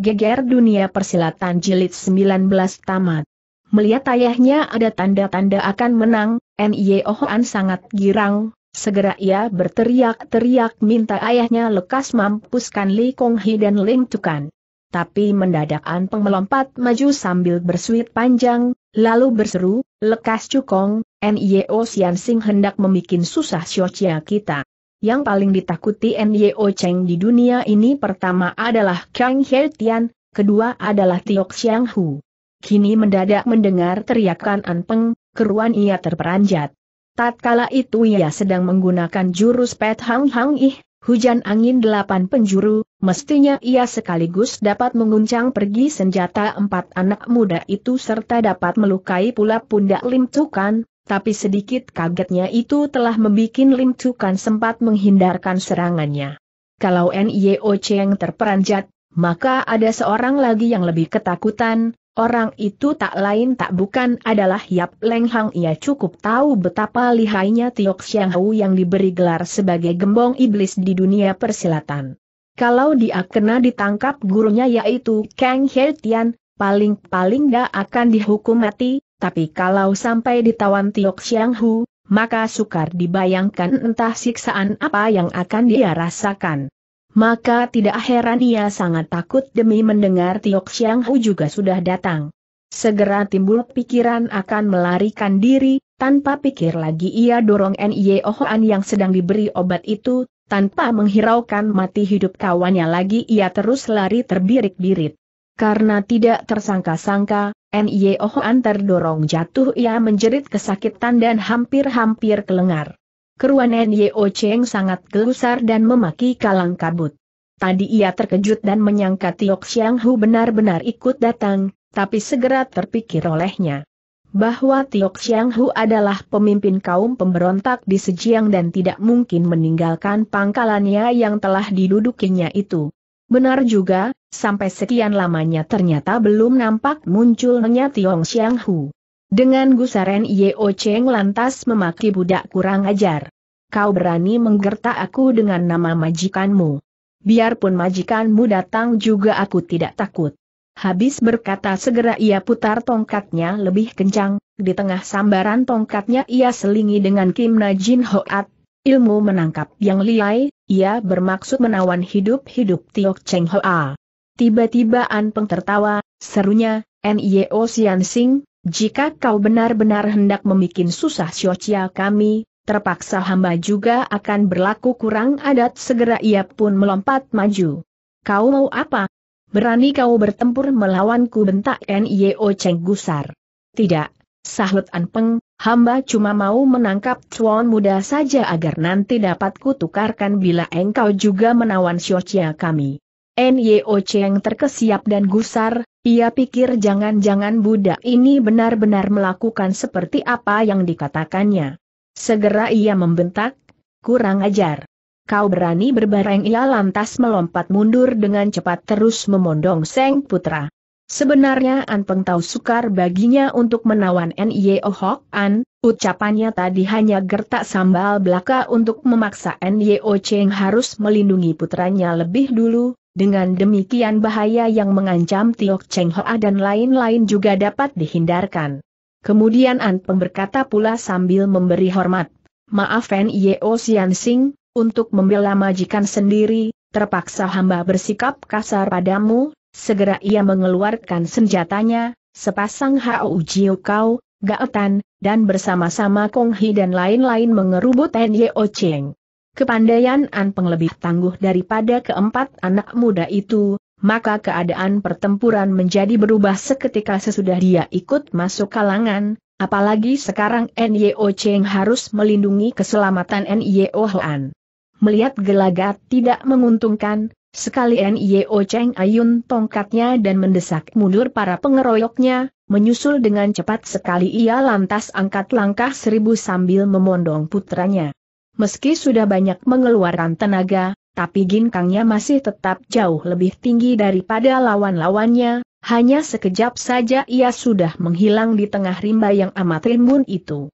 Geger Dunia Persilatan Jilid 19 Tamat Melihat ayahnya ada tanda-tanda akan menang, Nye Ohoan sangat girang, segera ia berteriak-teriak minta ayahnya lekas mampuskan Li Kong Hee dan Ling Tukan. Tapi mendadak Anpeng melompat maju sambil bersuit panjang, lalu berseru, lekas cukong, N.Y.O. Sian Sing hendak memikin susah syocia kita yang paling ditakuti Nyo Cheng di dunia ini pertama adalah Kang He Tian, kedua adalah Tiok Xiang Hu. Kini mendadak mendengar teriakan Anpeng, keruan ia terperanjat. Tatkala itu ia sedang menggunakan jurus Pet Hang Hang Ih, hujan angin delapan penjuru, mestinya ia sekaligus dapat menguncang pergi senjata empat anak muda itu serta dapat melukai pula pundak Lim Tukan, tapi sedikit kagetnya itu telah membuat Lim Tukan sempat menghindarkan serangannya. Kalau Nio Cheng terperanjat, maka ada seorang lagi yang lebih ketakutan, orang itu tak lain tak bukan adalah Yap Leng Hang. Ia cukup tahu betapa lihainya Tiok Xiang Hu yang diberi gelar sebagai gembong iblis di dunia persilatan. Kalau dia kena ditangkap gurunya yaitu Kang He Tian, paling-paling dia akan dihukum mati, tapi kalau sampai ditawan Tiok Xiang Hu, maka sukar dibayangkan entah siksaan apa yang akan dia rasakan. Maka tidak heran ia sangat takut demi mendengar Tiok Xiang Hu juga sudah datang. Segera timbul pikiran akan melarikan diri, tanpa pikir lagi ia dorong N.Y.O. Hoan yang sedang diberi obat itu, tanpa menghiraukan mati hidup kawannya lagi ia terus lari terbirik-birit. Karena tidak tersangka-sangka, Oh Hoan terdorong jatuh ia menjerit kesakitan dan hampir-hampir kelengar. Keruan N.Y.O. Oh Cheng sangat gelusar dan memaki kalang kabut. Tadi ia terkejut dan menyangka Tiok Xiang Hu benar-benar ikut datang, tapi segera terpikir olehnya. Bahwa Tiok Xiang Hu adalah pemimpin kaum pemberontak di Sejiang dan tidak mungkin meninggalkan pangkalannya yang telah didudukinya itu. Benar juga, sampai sekian lamanya ternyata belum nampak munculnya Tiong Xiang Hu. Dengan gusaren Yeo Cheng lantas memaki budak kurang ajar. Kau berani menggertak aku dengan nama majikanmu. Biarpun majikanmu datang juga aku tidak takut. Habis berkata segera ia putar tongkatnya lebih kencang, di tengah sambaran tongkatnya ia selingi dengan Kim Na Hoat, Ilmu menangkap yang liai, ia bermaksud menawan hidup-hidup Tiok Cheng Hoa. Tiba-tiba An Peng tertawa, serunya, N.I.O. Sian Sing, jika kau benar-benar hendak membuat susah Xiochia kami, terpaksa hamba juga akan berlaku kurang adat segera ia pun melompat maju. Kau mau apa? Berani kau bertempur melawanku bentak N.I.O. Cheng Gusar. Tidak, Sahut Anpeng, hamba cuma mau menangkap cuan muda saja agar nanti dapat kutukarkan bila engkau juga menawan siocia kami. Nyo Cheng terkesiap dan gusar, ia pikir jangan-jangan Buddha ini benar-benar melakukan seperti apa yang dikatakannya. Segera ia membentak, kurang ajar. Kau berani berbareng ia lantas melompat mundur dengan cepat terus memondong Seng Putra. Sebenarnya An Peng tahu sukar baginya untuk menawan N.Y.O. E oh Hok An, ucapannya tadi hanya gertak sambal belaka untuk memaksa N.Y.O. E oh Cheng harus melindungi putranya lebih dulu, dengan demikian bahaya yang mengancam Tiok Cheng Hoa dan lain-lain juga dapat dihindarkan. Kemudian An Peng berkata pula sambil memberi hormat, Maaf N.Y.O. E oh Sian Sing, untuk membela majikan sendiri, terpaksa hamba bersikap kasar padamu, Segera ia mengeluarkan senjatanya, sepasang Hao Jiu Kau, Gaetan, dan bersama-sama Kong Hi dan lain-lain mengerubut Nyo Cheng. Kepandaian An Peng lebih tangguh daripada keempat anak muda itu, maka keadaan pertempuran menjadi berubah seketika sesudah dia ikut masuk kalangan, apalagi sekarang Nyo Cheng harus melindungi keselamatan Nyo Hoan. Melihat gelagat tidak menguntungkan, Sekali Nio Cheng Ayun tongkatnya dan mendesak mundur para pengeroyoknya, menyusul dengan cepat sekali ia lantas angkat langkah seribu sambil memondong putranya. Meski sudah banyak mengeluarkan tenaga, tapi ginkangnya masih tetap jauh lebih tinggi daripada lawan-lawannya, hanya sekejap saja ia sudah menghilang di tengah rimba yang amat rimbun itu.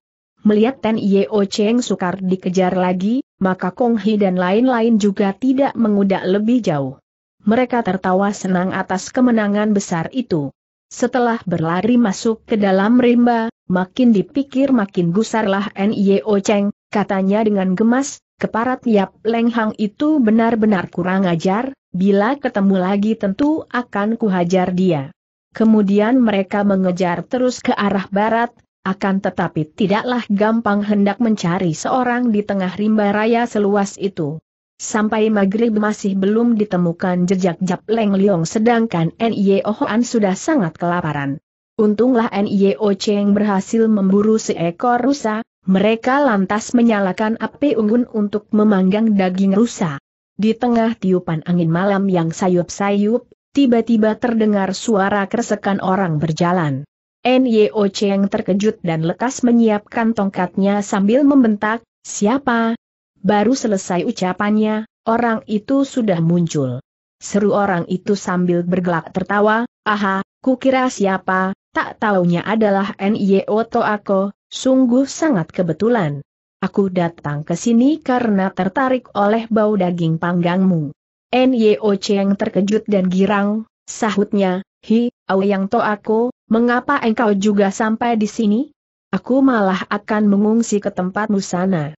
Melihat Ten Yeo Cheng sukar dikejar lagi, maka Kong Hi dan lain-lain juga tidak mengudak lebih jauh. Mereka tertawa senang atas kemenangan besar itu. Setelah berlari masuk ke dalam rimba, makin dipikir makin gusarlah N.I.O. Cheng, katanya dengan gemas, Yap Leng lenghang itu benar-benar kurang ajar, bila ketemu lagi tentu akan kuhajar dia. Kemudian mereka mengejar terus ke arah barat, akan tetapi tidaklah gampang hendak mencari seorang di tengah rimba raya seluas itu. Sampai maghrib masih belum ditemukan jejak Jap Leng Leong sedangkan Nie Hoan sudah sangat kelaparan. Untunglah Nie Cheng berhasil memburu seekor rusa, mereka lantas menyalakan api unggun untuk memanggang daging rusa. Di tengah tiupan angin malam yang sayup-sayup, tiba-tiba terdengar suara kersekan orang berjalan. Nyo Cheng terkejut dan lekas menyiapkan tongkatnya sambil membentak, siapa? Baru selesai ucapannya, orang itu sudah muncul. Seru orang itu sambil bergelak tertawa, aha, kukira siapa, tak taunya adalah Nyo Toako, sungguh sangat kebetulan. Aku datang ke sini karena tertarik oleh bau daging panggangmu. Nyo Cheng terkejut dan girang, sahutnya, hi, Aoyang Toako, Mengapa engkau juga sampai di sini? Aku malah akan mengungsi ke tempatmu sana.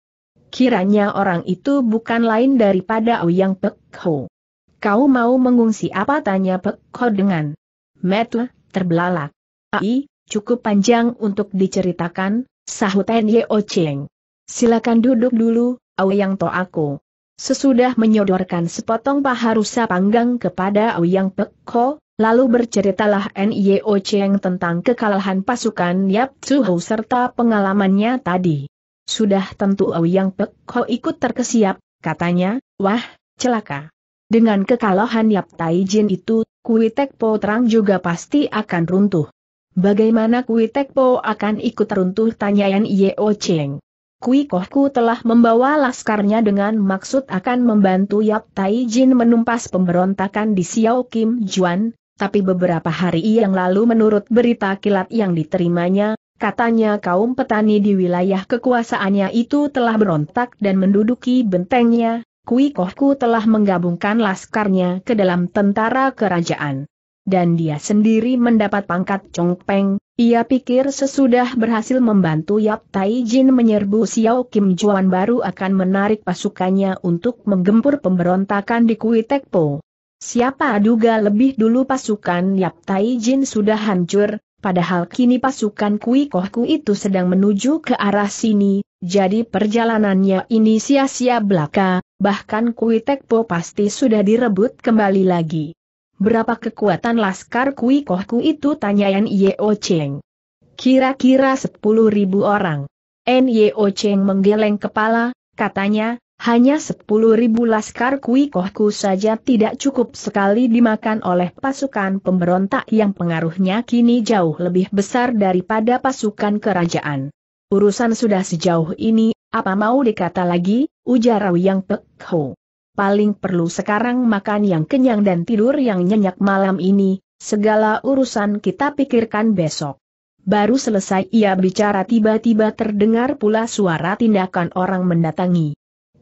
Kiranya orang itu bukan lain daripada Ouyang Pek Ho. Kau mau mengungsi apa tanya Pek Ho dengan metu, terbelalak. Ai, cukup panjang untuk diceritakan, sahut O Cheng. Silakan duduk dulu, Ouyang To aku. Sesudah menyodorkan sepotong paha rusa panggang kepada Ouyang Pek Ho, Lalu berceritalah Nio Cheng tentang kekalahan pasukan Yap Tsuhu serta pengalamannya tadi. Sudah tentu Yang Pek Ho ikut terkesiap, katanya, wah, celaka. Dengan kekalahan Yap Tai Jin itu, Kui Tek Terang juga pasti akan runtuh. Bagaimana Kui Tek akan ikut runtuh tanya Nio Cheng. Kui Kohku telah membawa laskarnya dengan maksud akan membantu Yap Tai Jin menumpas pemberontakan di Xiao Kim Juan, tapi beberapa hari yang lalu menurut berita kilat yang diterimanya, katanya kaum petani di wilayah kekuasaannya itu telah berontak dan menduduki bentengnya, Kui Kohku telah menggabungkan laskarnya ke dalam tentara kerajaan. Dan dia sendiri mendapat pangkat Chong Peng. ia pikir sesudah berhasil membantu Yap Tai Jin menyerbu Xiao Kim Juan baru akan menarik pasukannya untuk menggempur pemberontakan di Kui Tekpo. Siapa duga lebih dulu pasukan Yap Tai Jin sudah hancur, padahal kini pasukan Kui Kohku itu sedang menuju ke arah sini, jadi perjalanannya ini sia-sia belaka, bahkan Kui Tekpo pasti sudah direbut kembali lagi. Berapa kekuatan laskar Kui Kohku itu tanya Yeo Cheng. Kira-kira sepuluh ribu orang. Nyeo Cheng menggeleng kepala, katanya, hanya sepuluh ribu laskar kui kohku saja tidak cukup sekali dimakan oleh pasukan pemberontak yang pengaruhnya kini jauh lebih besar daripada pasukan kerajaan. Urusan sudah sejauh ini, apa mau dikata lagi, ujar yang Pek Ho. Paling perlu sekarang makan yang kenyang dan tidur yang nyenyak malam ini, segala urusan kita pikirkan besok. Baru selesai ia bicara tiba-tiba terdengar pula suara tindakan orang mendatangi.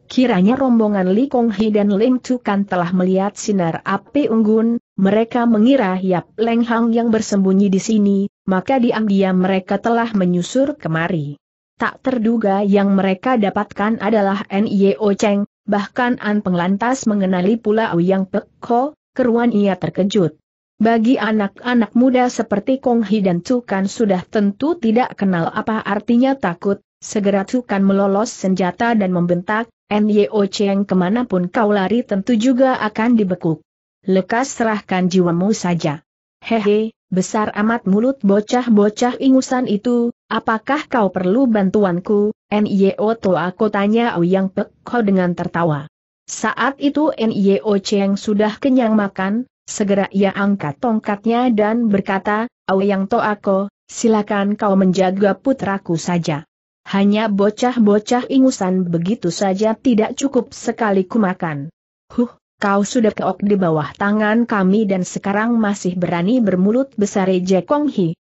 Kiranya rombongan Li Kong Hi dan Lim Chukan telah melihat sinar api unggun, mereka mengira Yap Leng Hang yang bersembunyi di sini, maka diam-diam mereka telah menyusur kemari. Tak terduga yang mereka dapatkan adalah Nye Cheng, bahkan An Penglantas mengenali pula Uyang Pek ko keruan ia terkejut. Bagi anak-anak muda seperti Kong Hi dan Kan sudah tentu tidak kenal apa artinya takut, segera Kan melolos senjata dan membentak, Nyo Cheng kemanapun kau lari tentu juga akan dibekuk. Lekas serahkan jiwamu saja. Hehe, besar amat mulut bocah-bocah ingusan itu, apakah kau perlu bantuanku? Nyo To aku tanya Ouyang Pek Ho dengan tertawa. Saat itu N.Y.O. Cheng sudah kenyang makan, segera ia angkat tongkatnya dan berkata, Auyang aku, silakan kau menjaga putraku saja. Hanya bocah-bocah ingusan begitu saja tidak cukup sekali kumakan. Huh, kau sudah keok di bawah tangan kami dan sekarang masih berani bermulut besar Je Kong Hi.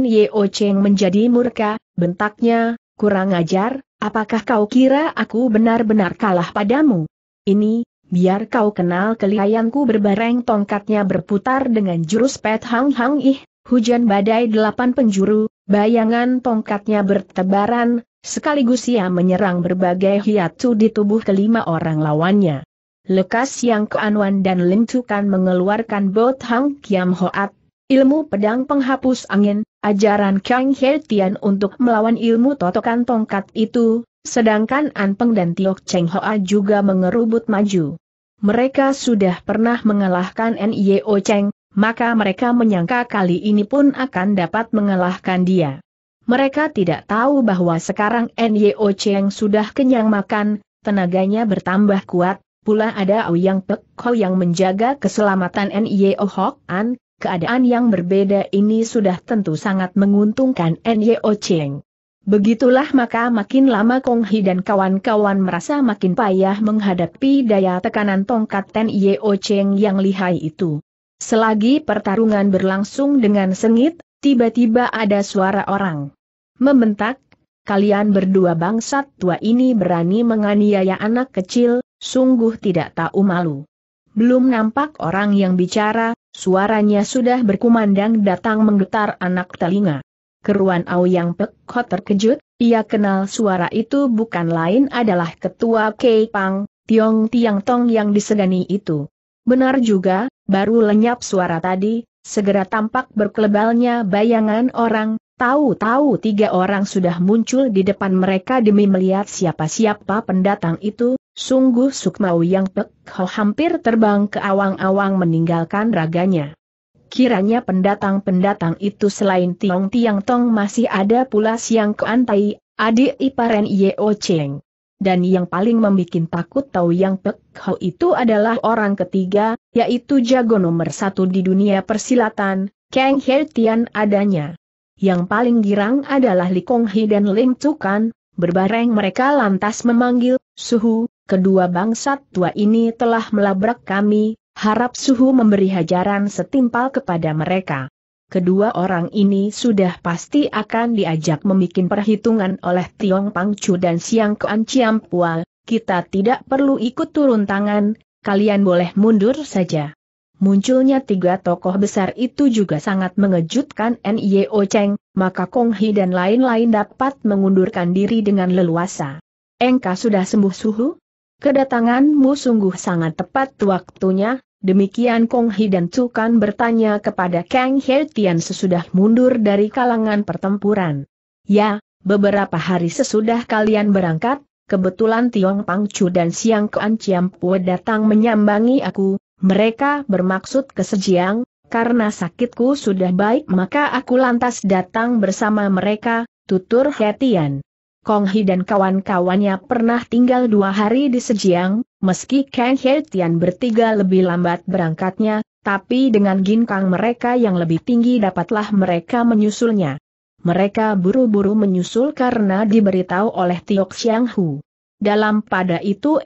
Nyo Cheng menjadi murka, bentaknya, kurang ajar, apakah kau kira aku benar-benar kalah padamu? Ini, biar kau kenal kelihayanku berbareng tongkatnya berputar dengan jurus pet hang hang ih, hujan badai delapan penjuru, Bayangan tongkatnya bertebaran, sekaligus ia menyerang berbagai hiatu di tubuh kelima orang lawannya. Lekas yang keanuan dan Lim kan mengeluarkan bot Hang Kiam Hoat, ilmu pedang penghapus angin, ajaran Kang He Tian untuk melawan ilmu totokan tongkat itu, sedangkan An Peng dan Tiok Cheng Hoa juga mengerubut maju. Mereka sudah pernah mengalahkan N.I.O. Cheng, maka mereka menyangka kali ini pun akan dapat mengalahkan dia. Mereka tidak tahu bahwa sekarang Nyo Cheng sudah kenyang makan, tenaganya bertambah kuat, pula ada Yang Pek Ho yang menjaga keselamatan Nyo Hok An, keadaan yang berbeda ini sudah tentu sangat menguntungkan Nyo Cheng. Begitulah maka makin lama Kong Hi dan kawan-kawan merasa makin payah menghadapi daya tekanan tongkat Ten Yeo Cheng yang lihai itu. Selagi pertarungan berlangsung dengan sengit, tiba-tiba ada suara orang. Membentak, kalian berdua bangsat tua ini berani menganiaya anak kecil, sungguh tidak tahu malu. Belum nampak orang yang bicara, suaranya sudah berkumandang datang menggetar anak telinga. Keruan Au Auyang Pekho terkejut, ia kenal suara itu bukan lain adalah ketua Kei Pang, Tiong Tiang Tong yang disegani itu. Benar juga, baru lenyap suara tadi, segera tampak berkelebalnya bayangan orang, tahu-tahu tiga orang sudah muncul di depan mereka demi melihat siapa-siapa pendatang itu, sungguh Sukmau yang Pek hampir terbang ke awang-awang meninggalkan raganya. Kiranya pendatang-pendatang itu selain Tiong Tiang Tong masih ada pula Siang Kuantai, adik Iparen Yeo Cheng dan yang paling membuat takut tahu yang Pek Ho itu adalah orang ketiga, yaitu jago nomor satu di dunia persilatan, Kang He Tian adanya. Yang paling girang adalah Li Kong Hee dan Lim Tukan, berbareng mereka lantas memanggil, Suhu, kedua bangsat tua ini telah melabrak kami, harap Suhu memberi hajaran setimpal kepada mereka kedua orang ini sudah pasti akan diajak membuat perhitungan oleh Tiong Pang Chu dan Siang Kuan Pual. kita tidak perlu ikut turun tangan, kalian boleh mundur saja. Munculnya tiga tokoh besar itu juga sangat mengejutkan N.I.O. Cheng, maka Kong Hi dan lain-lain dapat mengundurkan diri dengan leluasa. Engka sudah sembuh suhu? Kedatanganmu sungguh sangat tepat waktunya, Demikian Kong Hi dan Cukan bertanya kepada Kang He Tian sesudah mundur dari kalangan pertempuran. Ya, beberapa hari sesudah kalian berangkat, kebetulan Tiong Pang Chu dan Siang Kuan Chiam Pue datang menyambangi aku, mereka bermaksud ke Sejiang, karena sakitku sudah baik maka aku lantas datang bersama mereka, tutur Tian. Kong Hi dan kawan-kawannya pernah tinggal dua hari di Sejiang, meski Kang He Tian bertiga lebih lambat berangkatnya, tapi dengan ginkang mereka yang lebih tinggi dapatlah mereka menyusulnya. Mereka buru-buru menyusul karena diberitahu oleh Tiok Xiang Hu. Dalam pada itu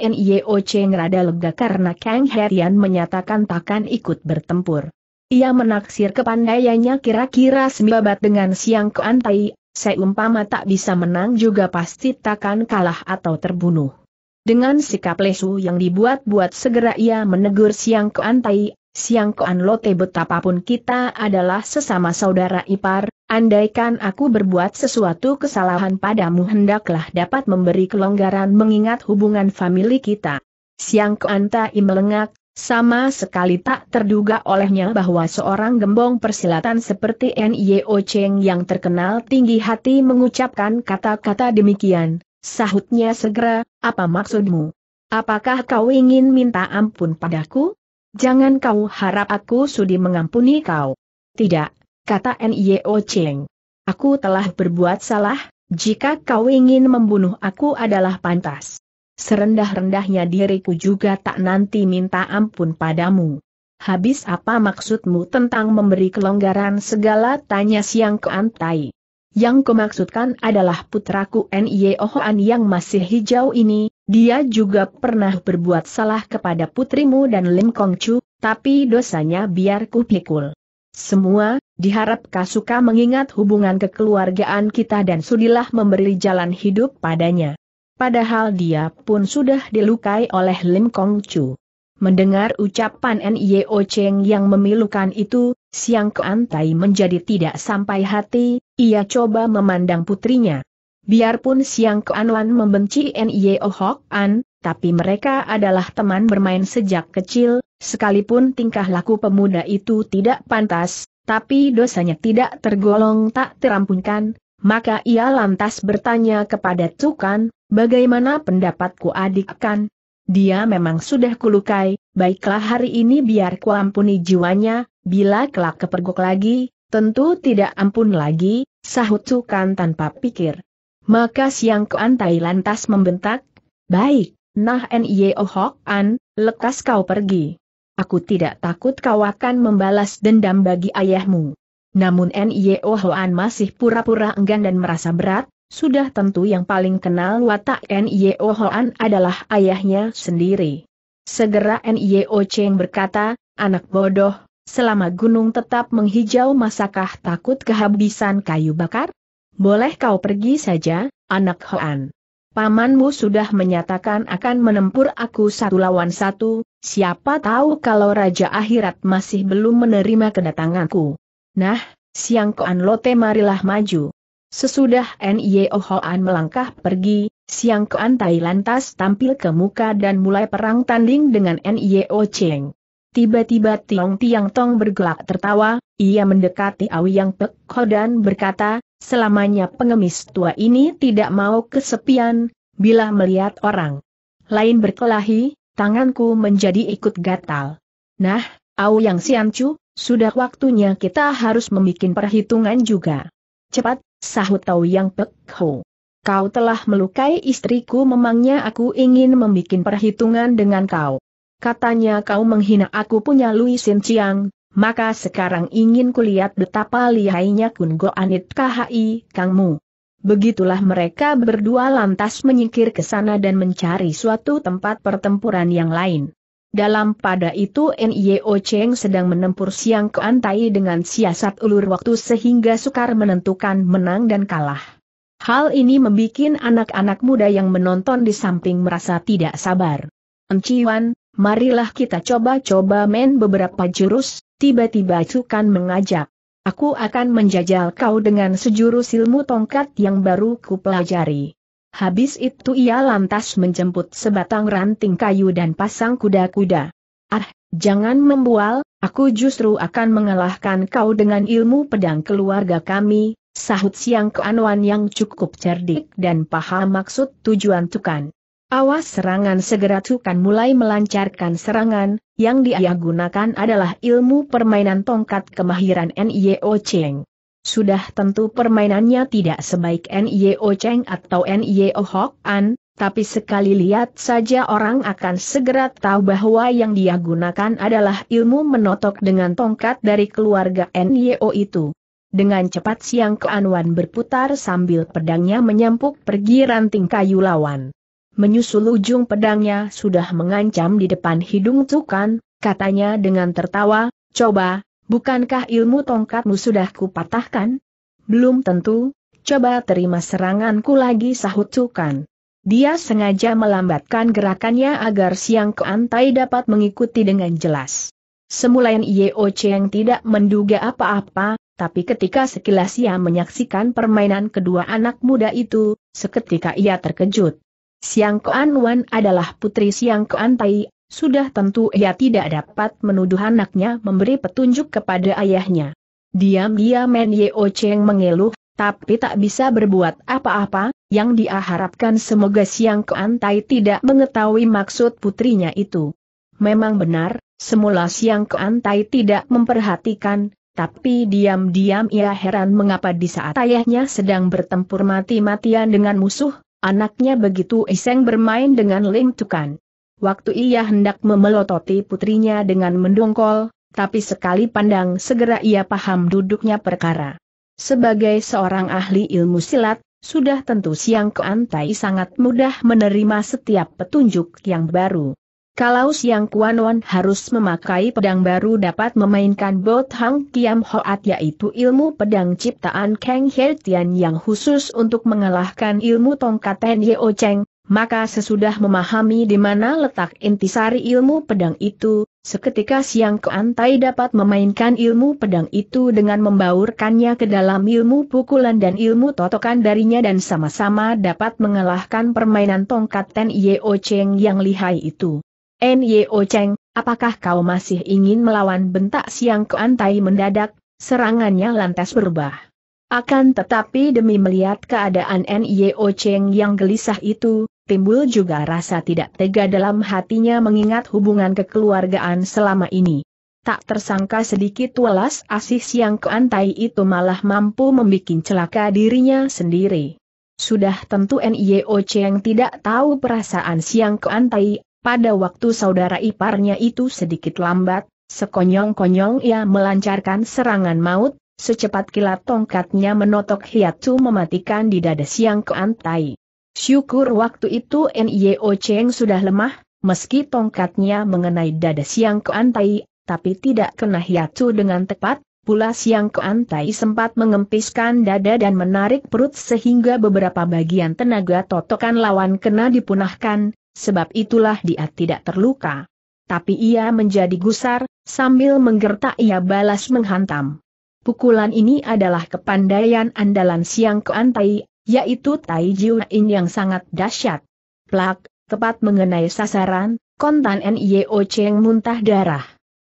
Cheng rada lega karena Kang Tian menyatakan takkan ikut bertempur. Ia menaksir kepandaiannya kira-kira semibabat dengan Siang Keantai seumpama tak bisa menang juga pasti takkan kalah atau terbunuh. Dengan sikap lesu yang dibuat-buat segera ia menegur Siang Kuan Tai, Siang Kuan Lote betapapun kita adalah sesama saudara ipar, andaikan aku berbuat sesuatu kesalahan padamu hendaklah dapat memberi kelonggaran mengingat hubungan famili kita. Siang Kuan Tai melengak, sama sekali tak terduga olehnya bahwa seorang gembong persilatan seperti N.Y.O. Cheng yang terkenal tinggi hati mengucapkan kata-kata demikian, sahutnya segera, apa maksudmu? Apakah kau ingin minta ampun padaku? Jangan kau harap aku sudi mengampuni kau. Tidak, kata N.Y.O. Cheng. Aku telah berbuat salah, jika kau ingin membunuh aku adalah pantas. Serendah-rendahnya diriku juga tak nanti minta ampun padamu. Habis apa maksudmu tentang memberi kelonggaran segala tanya siang keantai? Yang kemaksudkan adalah putraku N.Y.O.H.A.N yang masih hijau ini, dia juga pernah berbuat salah kepada putrimu dan Lim Kong Chu, tapi dosanya biar ku pikul. Semua, diharap Kasuka mengingat hubungan kekeluargaan kita dan sudilah memberi jalan hidup padanya. Padahal dia pun sudah dilukai oleh Lim Kong Chu. Mendengar ucapan N.Y.O. Cheng yang memilukan itu, Siang Keantai menjadi tidak sampai hati, ia coba memandang putrinya. Biarpun Siang Keanwan membenci N.Y.O. Hok An, tapi mereka adalah teman bermain sejak kecil, sekalipun tingkah laku pemuda itu tidak pantas, tapi dosanya tidak tergolong tak terampunkan, maka ia lantas bertanya kepada Tukan, Bagaimana pendapatku adik kan? Dia memang sudah kulukai, baiklah hari ini biar kuampuni jiwanya, bila kelak kepergok lagi, tentu tidak ampun lagi, sahut Sukan tanpa pikir. Maka Siang keantai lantas membentak, baik, nah nye oh Hok An, lekas kau pergi. Aku tidak takut kau akan membalas dendam bagi ayahmu. Namun Nio oh An masih pura-pura enggan dan merasa berat, sudah tentu yang paling kenal watak N.Y.O. Hoan adalah ayahnya sendiri. Segera N.Y.O. Cheng berkata, anak bodoh, selama gunung tetap menghijau masakah takut kehabisan kayu bakar? Boleh kau pergi saja, anak Hoan. Pamanmu sudah menyatakan akan menempur aku satu lawan satu, siapa tahu kalau Raja Akhirat masih belum menerima kedatanganku. Nah, Siang Koan Lote marilah maju. Sesudah N.I.O. Hoan melangkah pergi, Siang Kuan Tai lantas tampil ke muka dan mulai perang tanding dengan N.I.O. Cheng. Tiba-tiba Tiong Tiang Tong bergelak tertawa, ia mendekati Awi Yang Pek Ho dan berkata, selamanya pengemis tua ini tidak mau kesepian, bila melihat orang lain berkelahi, tanganku menjadi ikut gatal. Nah, Awi Yang Siancu, sudah waktunya kita harus membuat perhitungan juga. Cepat, sahut Tau Yang Pek Ho. Kau telah melukai istriku memangnya aku ingin membuat perhitungan dengan kau. Katanya kau menghina aku punya Lui Sin Chiang, maka sekarang ingin kulihat betapa lihainya Kun Go Anit KHI Kangmu. Begitulah mereka berdua lantas menyingkir ke sana dan mencari suatu tempat pertempuran yang lain. Dalam pada itu Nio Cheng sedang menempur siang ke keantai dengan siasat ulur waktu sehingga sukar menentukan menang dan kalah. Hal ini membuat anak-anak muda yang menonton di samping merasa tidak sabar. Enciwan, marilah kita coba-coba main beberapa jurus, tiba-tiba Cukan mengajak. Aku akan menjajal kau dengan sejurus ilmu tongkat yang baru kupelajari. Habis itu ia lantas menjemput sebatang ranting kayu dan pasang kuda-kuda. Ah, jangan membual, aku justru akan mengalahkan kau dengan ilmu pedang keluarga kami, sahut siang keanuan yang cukup cerdik dan paham maksud tujuan Tukan. Awas serangan segera Tukan mulai melancarkan serangan, yang dia gunakan adalah ilmu permainan tongkat kemahiran N.Y.O. Cheng. Sudah tentu permainannya tidak sebaik N.I.O. Cheng atau N.I.O. Hok An, tapi sekali lihat saja orang akan segera tahu bahwa yang dia gunakan adalah ilmu menotok dengan tongkat dari keluarga N.I.O. itu. Dengan cepat siang keanuan berputar sambil pedangnya menyampuk pergi ranting kayu lawan. Menyusul ujung pedangnya sudah mengancam di depan hidung Tukan, katanya dengan tertawa, coba, Bukankah ilmu tongkatmu sudah kupatahkan? Belum tentu, coba terima seranganku lagi sahut Sukan. Dia sengaja melambatkan gerakannya agar Siang Keantai dapat mengikuti dengan jelas. Semula Yeo Cheng tidak menduga apa-apa, tapi ketika sekilas ia menyaksikan permainan kedua anak muda itu, seketika ia terkejut. Siang Kuan Wan adalah putri Siang Kuan Tai, sudah tentu ia tidak dapat menuduh anaknya memberi petunjuk kepada ayahnya. Diam-diam Yeo oh Cheng mengeluh, tapi tak bisa berbuat apa-apa, yang dia harapkan semoga Siang Keantai tidak mengetahui maksud putrinya itu. Memang benar, semula Siang Keantai tidak memperhatikan, tapi diam-diam ia heran mengapa di saat ayahnya sedang bertempur mati-matian dengan musuh, anaknya begitu iseng bermain dengan Ling Tukan. Waktu ia hendak memelototi putrinya dengan mendongkol, tapi sekali pandang segera ia paham duduknya perkara. Sebagai seorang ahli ilmu silat, sudah tentu Siang Kuan Tai sangat mudah menerima setiap petunjuk yang baru. Kalau Siang Kuan Wan harus memakai pedang baru dapat memainkan Bot Hang Kiam Hoat yaitu ilmu pedang ciptaan Kang Hertian yang khusus untuk mengalahkan ilmu tongkat Ten Yeo Cheng, maka sesudah memahami di mana letak intisari ilmu pedang itu, seketika Siang Keantai dapat memainkan ilmu pedang itu dengan membaurkannya ke dalam ilmu pukulan dan ilmu totokan darinya dan sama-sama dapat mengalahkan permainan tongkat Ten Yeo Cheng yang lihai itu. En Yeo Cheng, apakah kau masih ingin melawan bentak Siang Keantai mendadak, serangannya lantas berubah. Akan tetapi demi melihat keadaan N.I.O. Cheng yang gelisah itu, timbul juga rasa tidak tega dalam hatinya mengingat hubungan kekeluargaan selama ini. Tak tersangka sedikit welas asih siang keantai itu malah mampu membuat celaka dirinya sendiri. Sudah tentu NIO Cheng tidak tahu perasaan siang keantai, pada waktu saudara iparnya itu sedikit lambat, sekonyong-konyong ia melancarkan serangan maut, secepat kilat tongkatnya menotok hiatu mematikan di dada siang keantai. Syukur waktu itu Nio Cheng sudah lemah, meski tongkatnya mengenai dada Siang Keantai, tapi tidak kena hiatu dengan tepat, pula Siang Keantai sempat mengempiskan dada dan menarik perut sehingga beberapa bagian tenaga totokan lawan kena dipunahkan, sebab itulah dia tidak terluka. Tapi ia menjadi gusar, sambil menggertak ia balas menghantam. Pukulan ini adalah kepandaian andalan Siang Keantai, yaitu Tai Jiuin yang sangat dahsyat. Plak, tepat mengenai sasaran, kontan N.Y.O. Cheng muntah darah.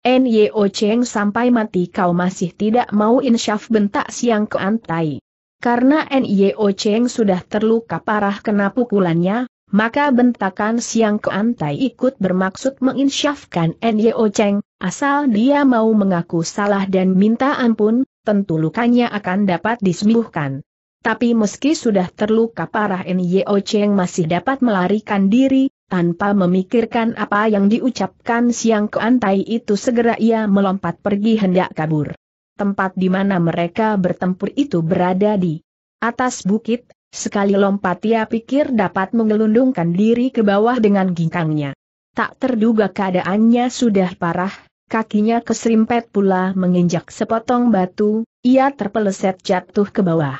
N.Y.O. Cheng sampai mati kau masih tidak mau insyaf bentak siang ke antai. Karena N.Y.O. Cheng sudah terluka parah kena pukulannya, maka bentakan siang ke antai ikut bermaksud menginsyafkan N.Y.O. Cheng, asal dia mau mengaku salah dan minta ampun, tentu lukanya akan dapat disembuhkan. Tapi meski sudah terluka parah N.Y.O. Cheng masih dapat melarikan diri, tanpa memikirkan apa yang diucapkan siang antai itu segera ia melompat pergi hendak kabur. Tempat di mana mereka bertempur itu berada di atas bukit, sekali lompat ia pikir dapat mengelundungkan diri ke bawah dengan ginkangnya. Tak terduga keadaannya sudah parah, kakinya keserimpet pula menginjak sepotong batu, ia terpeleset jatuh ke bawah.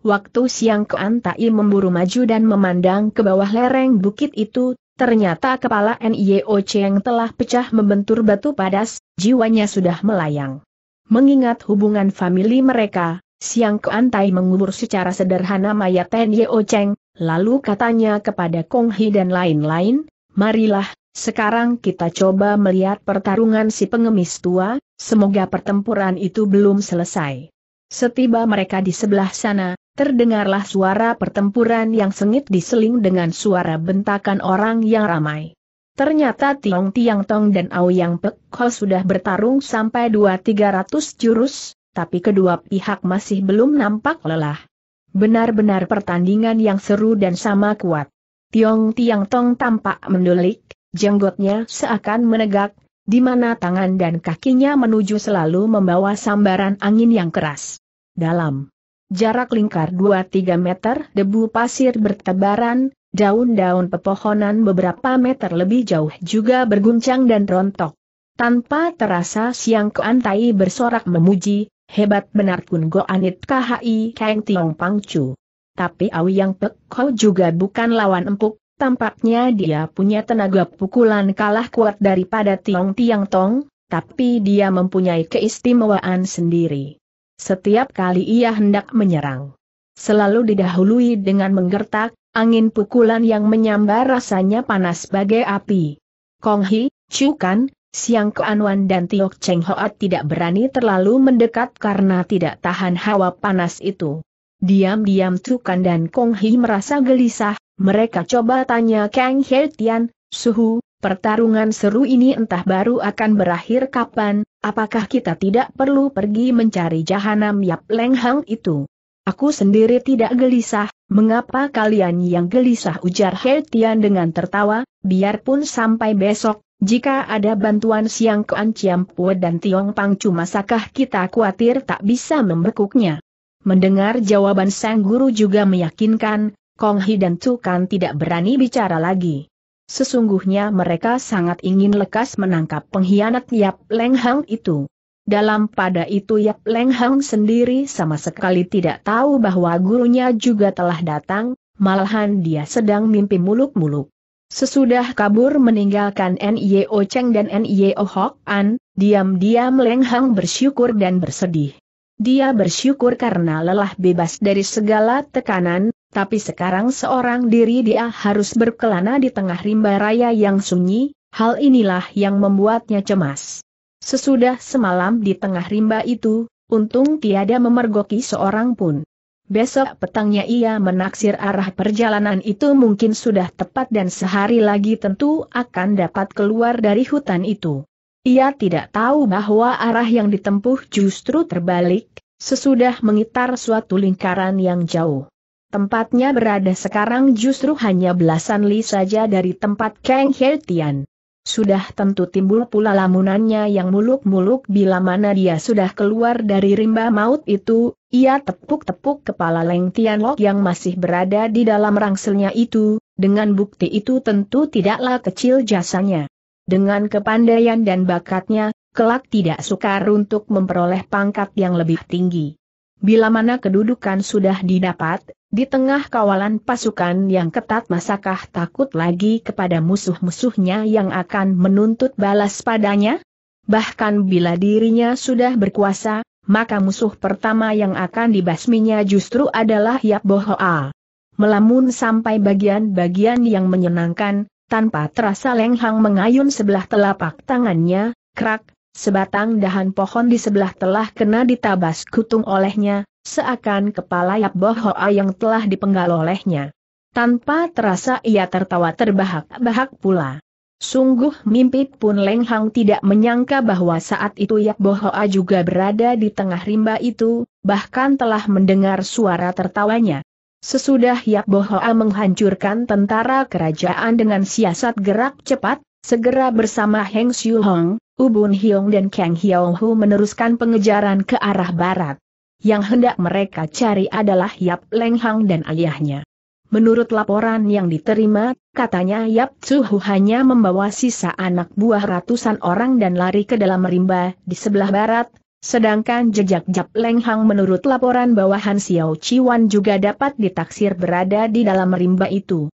Waktu siang Koan Tai memburu maju dan memandang ke bawah lereng bukit itu, ternyata kepala N.I.O. Cheng telah pecah membentur batu padas, jiwanya sudah melayang. Mengingat hubungan famili mereka, siang Koan Tai mengubur secara sederhana mayat N.I.O. Cheng, lalu katanya kepada Kong Hi dan lain-lain, marilah, sekarang kita coba melihat pertarungan si pengemis tua, semoga pertempuran itu belum selesai. Setiba mereka di sebelah sana, terdengarlah suara pertempuran yang sengit diseling dengan suara bentakan orang yang ramai. Ternyata Tiong Tiang Tong dan Aoyang Pek Ho sudah bertarung sampai 2-300 jurus, tapi kedua pihak masih belum nampak lelah. Benar-benar pertandingan yang seru dan sama kuat. Tiong Tiang Tong tampak mendulik, jenggotnya seakan menegak, di mana tangan dan kakinya menuju selalu membawa sambaran angin yang keras. Dalam jarak lingkar 2-3 meter, debu pasir bertebaran, daun-daun pepohonan beberapa meter lebih jauh juga berguncang dan rontok. Tanpa terasa siang keantai bersorak memuji, hebat benar kun go anit KHI Kang Tiong Pangcu. Tapi Awi Yang Pek Kau juga bukan lawan empuk, Tampaknya dia punya tenaga pukulan kalah kuat daripada Tiong Tiang Tong, tapi dia mempunyai keistimewaan sendiri. Setiap kali ia hendak menyerang, selalu didahului dengan menggertak, angin pukulan yang menyambar rasanya panas bagai api. Kong Hi, Chu Kan, Siang Keanwan dan Tiok Cheng Hoat tidak berani terlalu mendekat karena tidak tahan hawa panas itu. Diam-diam Chu Kan dan Kong Hi merasa gelisah, mereka coba tanya Kang He Tian, Suhu, pertarungan seru ini entah baru akan berakhir kapan, apakah kita tidak perlu pergi mencari jahanam Yap Leng Hang itu? Aku sendiri tidak gelisah, mengapa kalian yang gelisah ujar He Tian dengan tertawa, biarpun sampai besok, jika ada bantuan siang Kuan Pue dan Tiong Pang cuma sakah kita khawatir tak bisa membekuknya. Mendengar jawaban sang guru juga meyakinkan, Kong Hi dan Tu Kan tidak berani bicara lagi. Sesungguhnya mereka sangat ingin lekas menangkap pengkhianat Yap Leng Hang itu. Dalam pada itu Yap Leng Hang sendiri sama sekali tidak tahu bahwa gurunya juga telah datang, malahan dia sedang mimpi muluk-muluk. Sesudah kabur meninggalkan N.I.O. Cheng dan N.I.O. Hok An, diam-diam Leng Hang bersyukur dan bersedih. Dia bersyukur karena lelah bebas dari segala tekanan, tapi sekarang seorang diri dia harus berkelana di tengah rimba raya yang sunyi, hal inilah yang membuatnya cemas. Sesudah semalam di tengah rimba itu, untung tiada memergoki seorang pun. Besok petangnya ia menaksir arah perjalanan itu mungkin sudah tepat dan sehari lagi tentu akan dapat keluar dari hutan itu. Ia tidak tahu bahwa arah yang ditempuh justru terbalik, sesudah mengitar suatu lingkaran yang jauh. Tempatnya berada sekarang justru hanya belasan li saja dari tempat Kang tian. Sudah tentu timbul pula lamunannya yang muluk-muluk bila mana dia sudah keluar dari rimba maut itu, ia tepuk-tepuk kepala Leng tian Tianlok yang masih berada di dalam rangselnya itu, dengan bukti itu tentu tidaklah kecil jasanya. Dengan kepandaian dan bakatnya, kelak tidak sukar untuk memperoleh pangkat yang lebih tinggi. Bila mana kedudukan sudah didapat, di tengah kawalan pasukan yang ketat masakah takut lagi kepada musuh-musuhnya yang akan menuntut balas padanya? Bahkan bila dirinya sudah berkuasa, maka musuh pertama yang akan dibasminya justru adalah Yap Bohoa. Melamun sampai bagian-bagian yang menyenangkan, tanpa terasa lenghang mengayun sebelah telapak tangannya, krak, sebatang dahan pohon di sebelah telah kena ditabas kutung olehnya, seakan kepala Yap Bohoa yang telah dipenggal olehnya. Tanpa terasa ia tertawa terbahak-bahak pula. Sungguh mimpi pun Leng Hang tidak menyangka bahwa saat itu Yak Bohoa juga berada di tengah rimba itu, bahkan telah mendengar suara tertawanya. Sesudah Yak Bohoa menghancurkan tentara kerajaan dengan siasat gerak cepat, segera bersama Heng Xiu Hong, Ubun Hiong dan Kang Hiao Hu meneruskan pengejaran ke arah barat. Yang hendak mereka cari adalah Yap Leng Hang dan ayahnya. Menurut laporan yang diterima, katanya Yap Suhu hanya membawa sisa anak buah ratusan orang dan lari ke dalam rimba di sebelah barat, sedangkan jejak Yap Leng Hang menurut laporan bawahan Xiao Wan juga dapat ditaksir berada di dalam rimba itu.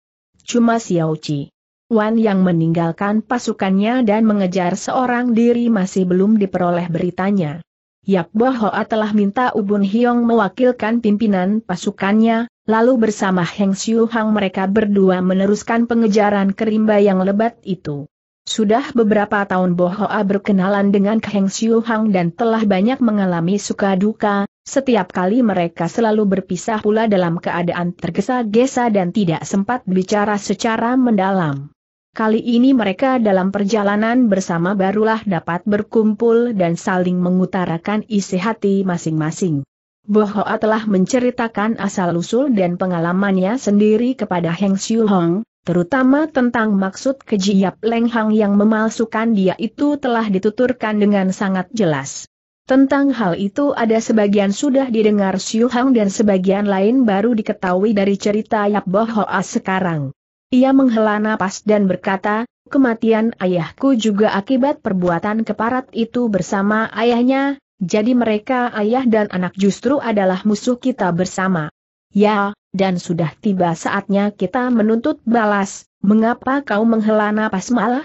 Cuma Xiao Chi Wan yang meninggalkan pasukannya dan mengejar seorang diri masih belum diperoleh beritanya. Bo Hoa telah minta Ubun Hiong mewakilkan pimpinan pasukannya, lalu bersama Heng Siu Hang mereka berdua meneruskan pengejaran kerimba yang lebat itu. Sudah beberapa tahun Bo Hoa berkenalan dengan Heng Siu Hang dan telah banyak mengalami suka duka, setiap kali mereka selalu berpisah pula dalam keadaan tergesa-gesa dan tidak sempat bicara secara mendalam. Kali ini mereka dalam perjalanan bersama barulah dapat berkumpul dan saling mengutarakan isi hati masing-masing. Bohoa telah menceritakan asal-usul dan pengalamannya sendiri kepada Heng Xiu Hong, terutama tentang maksud kejiap Leng Hang yang memalsukan dia itu telah dituturkan dengan sangat jelas. Tentang hal itu ada sebagian sudah didengar Xiu Hong dan sebagian lain baru diketahui dari cerita Yap Bohoa sekarang. Ia menghela napas dan berkata, kematian ayahku juga akibat perbuatan keparat itu bersama ayahnya, jadi mereka ayah dan anak justru adalah musuh kita bersama. Ya, dan sudah tiba saatnya kita menuntut balas, mengapa kau menghela napas malah?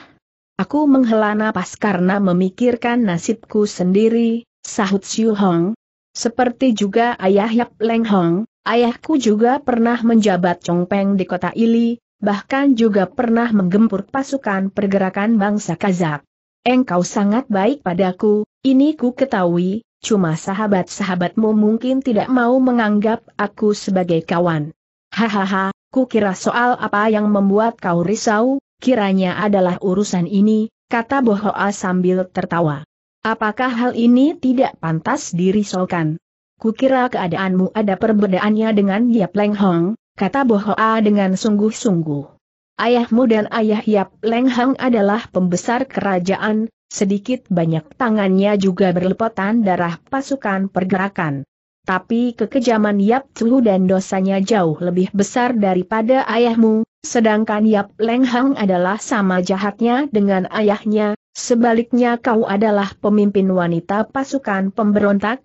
Aku menghela napas karena memikirkan nasibku sendiri, sahut Siu Hong. Seperti juga ayah Yap Leng Hong, ayahku juga pernah menjabat Peng di kota Ili, bahkan juga pernah menggempur pasukan pergerakan bangsa Kazak. Engkau sangat baik padaku, ini ku ketahui, cuma sahabat-sahabatmu mungkin tidak mau menganggap aku sebagai kawan. Hahaha, ku kira soal apa yang membuat kau risau, kiranya adalah urusan ini, kata Bohoa sambil tertawa. Apakah hal ini tidak pantas dirisolkan? Kukira keadaanmu ada perbedaannya dengan Yap Leng Hong, kata Bohoa dengan sungguh-sungguh. Ayahmu dan ayah Yap Leng adalah pembesar kerajaan, sedikit banyak tangannya juga berlepotan darah pasukan pergerakan. Tapi kekejaman Yap Tuhu dan dosanya jauh lebih besar daripada ayahmu, sedangkan Yap Lenghang adalah sama jahatnya dengan ayahnya, sebaliknya kau adalah pemimpin wanita pasukan pemberontak,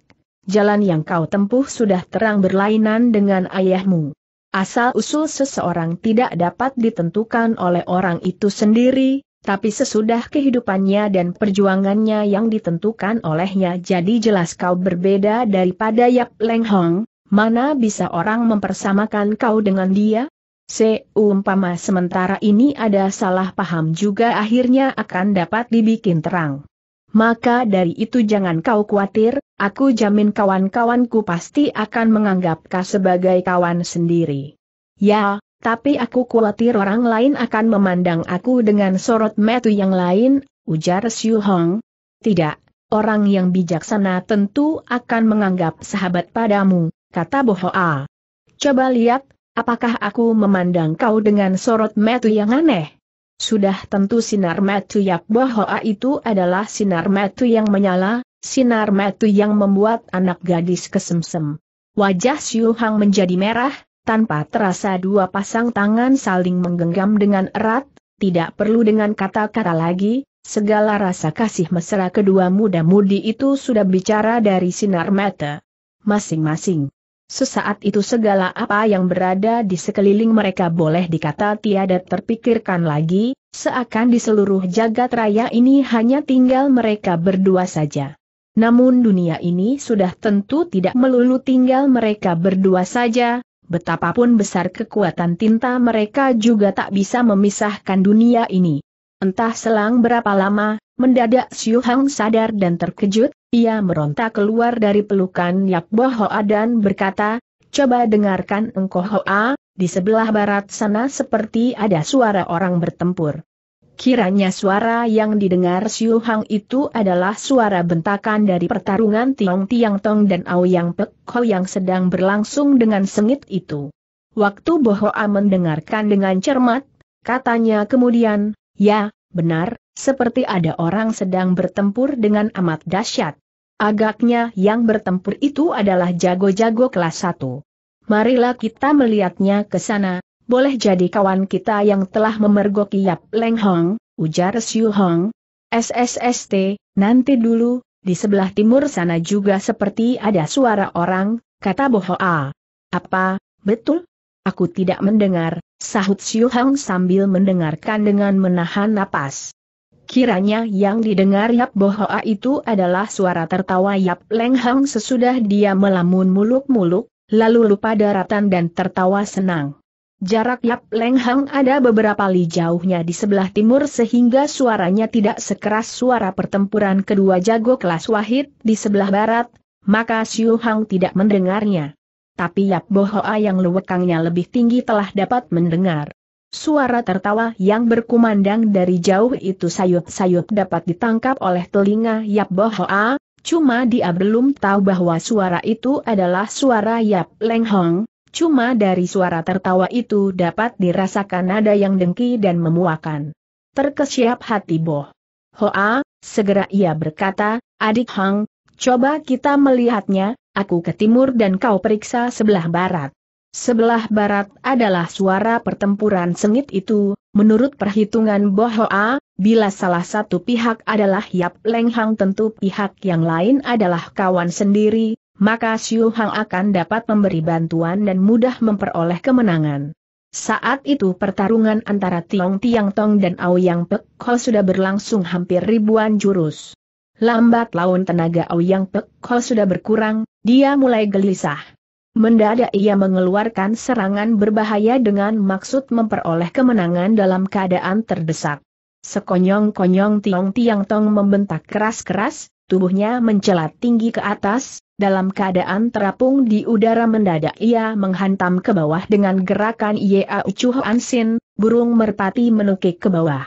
jalan yang kau tempuh sudah terang berlainan dengan ayahmu. Asal-usul seseorang tidak dapat ditentukan oleh orang itu sendiri, tapi sesudah kehidupannya dan perjuangannya yang ditentukan olehnya jadi jelas kau berbeda daripada Yap Leng Hong, mana bisa orang mempersamakan kau dengan dia? Seumpama sementara ini ada salah paham juga akhirnya akan dapat dibikin terang. Maka dari itu jangan kau khawatir, aku jamin kawan-kawanku pasti akan menganggap kau sebagai kawan sendiri. Ya, tapi aku khawatir orang lain akan memandang aku dengan sorot metu yang lain, ujar Xiu Hong. Tidak, orang yang bijaksana tentu akan menganggap sahabat padamu, kata Bohoa. Coba lihat, apakah aku memandang kau dengan sorot metu yang aneh? Sudah tentu sinar metu Yak Bohoa itu adalah sinar metu yang menyala, sinar metu yang membuat anak gadis kesemsem. Wajah Xiu Hang menjadi merah, tanpa terasa dua pasang tangan saling menggenggam dengan erat, tidak perlu dengan kata-kata lagi, segala rasa kasih mesra kedua muda-mudi itu sudah bicara dari sinar mata. Masing-masing. Sesaat itu segala apa yang berada di sekeliling mereka boleh dikata tiada terpikirkan lagi, seakan di seluruh jagat raya ini hanya tinggal mereka berdua saja. Namun dunia ini sudah tentu tidak melulu tinggal mereka berdua saja, betapapun besar kekuatan tinta mereka juga tak bisa memisahkan dunia ini. Entah selang berapa lama, mendadak Siu Hang sadar dan terkejut, ia meronta keluar dari pelukan Yak Bo Hoa dan berkata, Coba dengarkan engkau Hoa, di sebelah barat sana seperti ada suara orang bertempur. Kiranya suara yang didengar Siu Hang itu adalah suara bentakan dari pertarungan Tiong Tiang Tong dan Yang Pek Ho yang sedang berlangsung dengan sengit itu. Waktu Hoa mendengarkan dengan cermat, katanya kemudian, ya, benar, seperti ada orang sedang bertempur dengan amat dahsyat. Agaknya yang bertempur itu adalah jago-jago kelas 1. Marilah kita melihatnya ke sana, boleh jadi kawan kita yang telah memergoki Yap Leng Hong, ujar Siu Hong. SSST, nanti dulu, di sebelah timur sana juga seperti ada suara orang, kata Bohoa. Apa, betul? Aku tidak mendengar, sahut Siu Hong sambil mendengarkan dengan menahan napas. Kiranya yang didengar Yap Bohoa itu adalah suara tertawa Yap Leng Hong sesudah dia melamun muluk-muluk, lalu lupa daratan dan tertawa senang. Jarak Yap Leng Hang ada beberapa li jauhnya di sebelah timur sehingga suaranya tidak sekeras suara pertempuran kedua jago kelas Wahid di sebelah barat, maka Siu Hang tidak mendengarnya. Tapi Yap Bohoa yang lewekangnya lebih tinggi telah dapat mendengar. Suara tertawa yang berkumandang dari jauh itu sayut-sayut dapat ditangkap oleh telinga Yap Bohoa, cuma dia belum tahu bahwa suara itu adalah suara Yap Leng Hong, Cuma dari suara tertawa itu dapat dirasakan nada yang dengki dan memuakan. Terkesiap hati Boh. Hoa, segera ia berkata, adik Hang, coba kita melihatnya, aku ke timur dan kau periksa sebelah barat. Sebelah barat adalah suara pertempuran sengit itu, menurut perhitungan Hoa, bila salah satu pihak adalah Yap Leng Hang tentu pihak yang lain adalah kawan sendiri, maka Xiu Hang akan dapat memberi bantuan dan mudah memperoleh kemenangan. Saat itu pertarungan antara Tiong Tiang Tong dan Yang Pek Ho sudah berlangsung hampir ribuan jurus. Lambat laun tenaga Yang Pek Ho sudah berkurang, dia mulai gelisah. Mendadak ia mengeluarkan serangan berbahaya dengan maksud memperoleh kemenangan dalam keadaan terdesak. Sekonyong-konyong Tiong Tiang Tong membentak keras-keras, tubuhnya mencelat tinggi ke atas, dalam keadaan terapung di udara mendadak ia menghantam ke bawah dengan gerakan yea Chu Hoan Sin, burung merpati menukik ke bawah.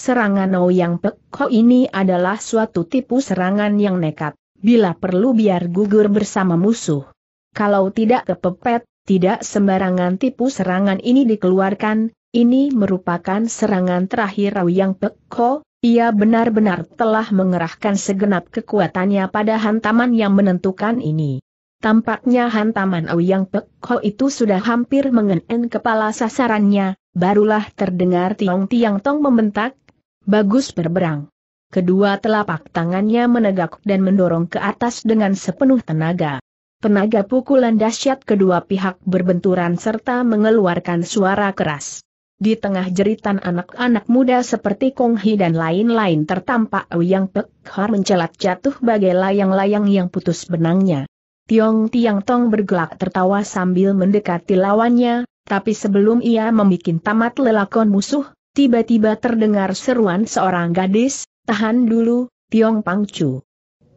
Serangan No Yang Pek Ho ini adalah suatu tipu serangan yang nekat, bila perlu biar gugur bersama musuh. Kalau tidak kepepet, tidak sembarangan tipu serangan ini dikeluarkan, ini merupakan serangan terakhir Rau Yang Pek Ho, ia benar-benar telah mengerahkan segenap kekuatannya pada hantaman yang menentukan ini. Tampaknya hantaman Ouyang Pek Ho itu sudah hampir mengenen kepala sasarannya, barulah terdengar Tiong Tiang Tong membentak, bagus berberang. Kedua telapak tangannya menegak dan mendorong ke atas dengan sepenuh tenaga. Tenaga pukulan dahsyat kedua pihak berbenturan serta mengeluarkan suara keras. Di tengah jeritan anak-anak muda seperti Kong Hi dan lain-lain tertampak Yang Pek mencelat jatuh bagai layang-layang yang putus benangnya. Tiong Tiang Tong bergelak tertawa sambil mendekati lawannya, tapi sebelum ia membuat tamat lelakon musuh, tiba-tiba terdengar seruan seorang gadis, tahan dulu, Tiong Pang Pangcu.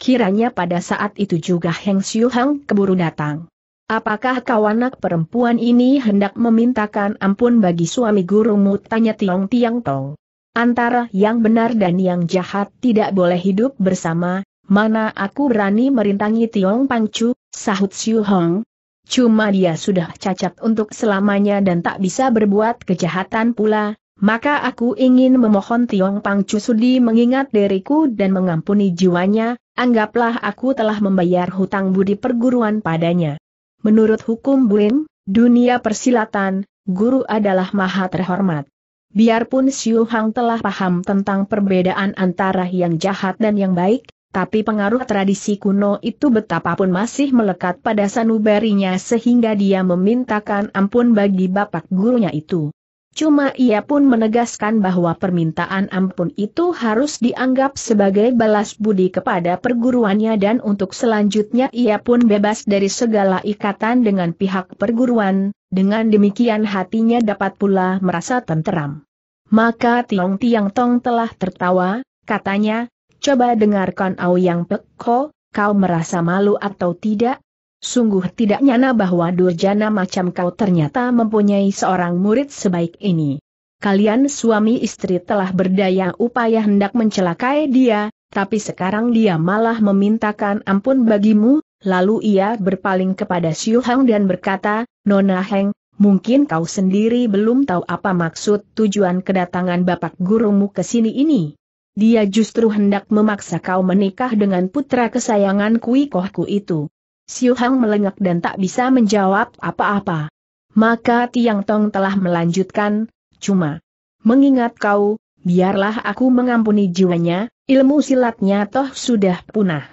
Kiranya pada saat itu juga Heng Siu Hang keburu datang. Apakah kau anak perempuan ini hendak memintakan ampun bagi suami gurumu? Tanya Tiong Tiang Tong. Antara yang benar dan yang jahat tidak boleh hidup bersama, mana aku berani merintangi Tiong Pangcu, sahut Siu Hong. Cuma dia sudah cacat untuk selamanya dan tak bisa berbuat kejahatan pula, maka aku ingin memohon Tiong Pangcu sudi mengingat diriku dan mengampuni jiwanya, anggaplah aku telah membayar hutang budi perguruan padanya. Menurut hukum Bueng, dunia persilatan, guru adalah maha terhormat. Biarpun Xiu Hang telah paham tentang perbedaan antara yang jahat dan yang baik, tapi pengaruh tradisi kuno itu betapapun masih melekat pada sanubarinya sehingga dia memintakan ampun bagi bapak gurunya itu. Cuma ia pun menegaskan bahwa permintaan ampun itu harus dianggap sebagai balas budi kepada perguruannya dan untuk selanjutnya ia pun bebas dari segala ikatan dengan pihak perguruan, dengan demikian hatinya dapat pula merasa tenteram. Maka Tiong Tiang Tong telah tertawa, katanya, coba dengarkan Au Yang Pek Ko, kau merasa malu atau tidak? Sungguh tidak nyana bahwa Durjana macam kau ternyata mempunyai seorang murid sebaik ini. Kalian suami istri telah berdaya upaya hendak mencelakai dia, tapi sekarang dia malah memintakan ampun bagimu, lalu ia berpaling kepada Siu Hang dan berkata, Nona Heng, mungkin kau sendiri belum tahu apa maksud tujuan kedatangan bapak gurumu ke sini ini. Dia justru hendak memaksa kau menikah dengan putra kesayangan Kui Kohku itu. Siu Hang melengak dan tak bisa menjawab apa-apa. Maka Tiang Tong telah melanjutkan, cuma mengingat kau, biarlah aku mengampuni jiwanya, ilmu silatnya toh sudah punah.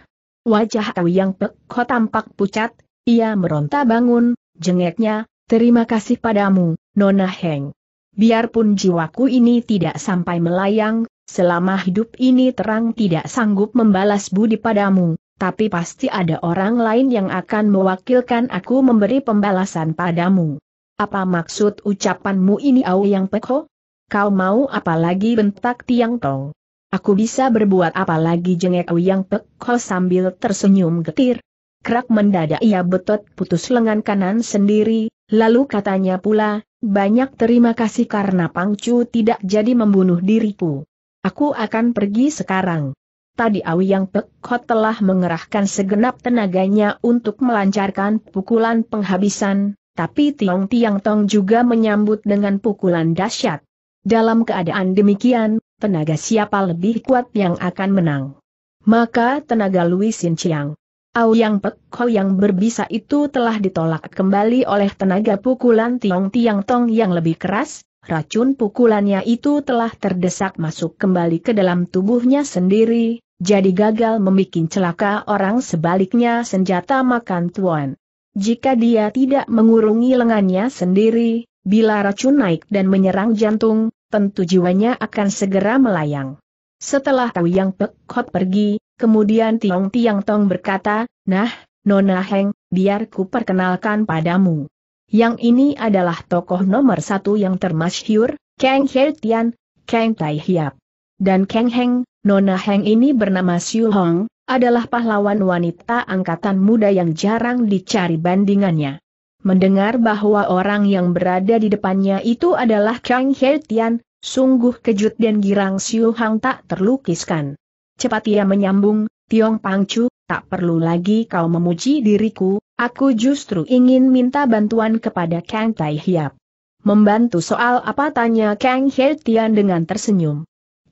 Wajah Kau Yang Pekho tampak pucat, ia meronta bangun, jengeknya, terima kasih padamu, Nona Heng. Biarpun jiwaku ini tidak sampai melayang, selama hidup ini terang tidak sanggup membalas budi padamu, tapi pasti ada orang lain yang akan mewakilkan aku memberi pembalasan padamu. Apa maksud ucapanmu ini Au Yang Peko? Kau mau apa lagi bentak Tiang Tong? Aku bisa berbuat apa lagi jengek Au Yang Peko sambil tersenyum getir. Krak mendadak ia betot putus lengan kanan sendiri, lalu katanya pula, banyak terima kasih karena Pangcu tidak jadi membunuh diriku. Aku akan pergi sekarang tadi Awi Yang Pekot telah mengerahkan segenap tenaganya untuk melancarkan pukulan penghabisan, tapi Tiong Tiang Tong juga menyambut dengan pukulan dahsyat. Dalam keadaan demikian, tenaga siapa lebih kuat yang akan menang? Maka tenaga Louis Sin Chiang, Auyang Pekho yang berbisa itu telah ditolak kembali oleh tenaga pukulan Tiong Tiang Tong yang lebih keras, racun pukulannya itu telah terdesak masuk kembali ke dalam tubuhnya sendiri, jadi gagal membuat celaka orang sebaliknya senjata makan tuan. Jika dia tidak mengurungi lengannya sendiri, bila racun naik dan menyerang jantung, tentu jiwanya akan segera melayang. Setelah Tau Yang Pek Hot pergi, kemudian Tiong Tiang Tong berkata, Nah, Nona Heng, biar ku perkenalkan padamu. Yang ini adalah tokoh nomor satu yang termasyhur, Kang He Tian, Kang Tai Hiap. Dan Kang Heng, Nona Heng ini bernama Xiu Hong, adalah pahlawan wanita angkatan muda yang jarang dicari bandingannya. Mendengar bahwa orang yang berada di depannya itu adalah Kang He Tian, sungguh kejut dan girang Xiu Hong tak terlukiskan. Cepat ia menyambung, Tiong Pang Pangcu, tak perlu lagi kau memuji diriku, aku justru ingin minta bantuan kepada Kang Tai Hiap. Membantu soal apa tanya Kang He Tian dengan tersenyum.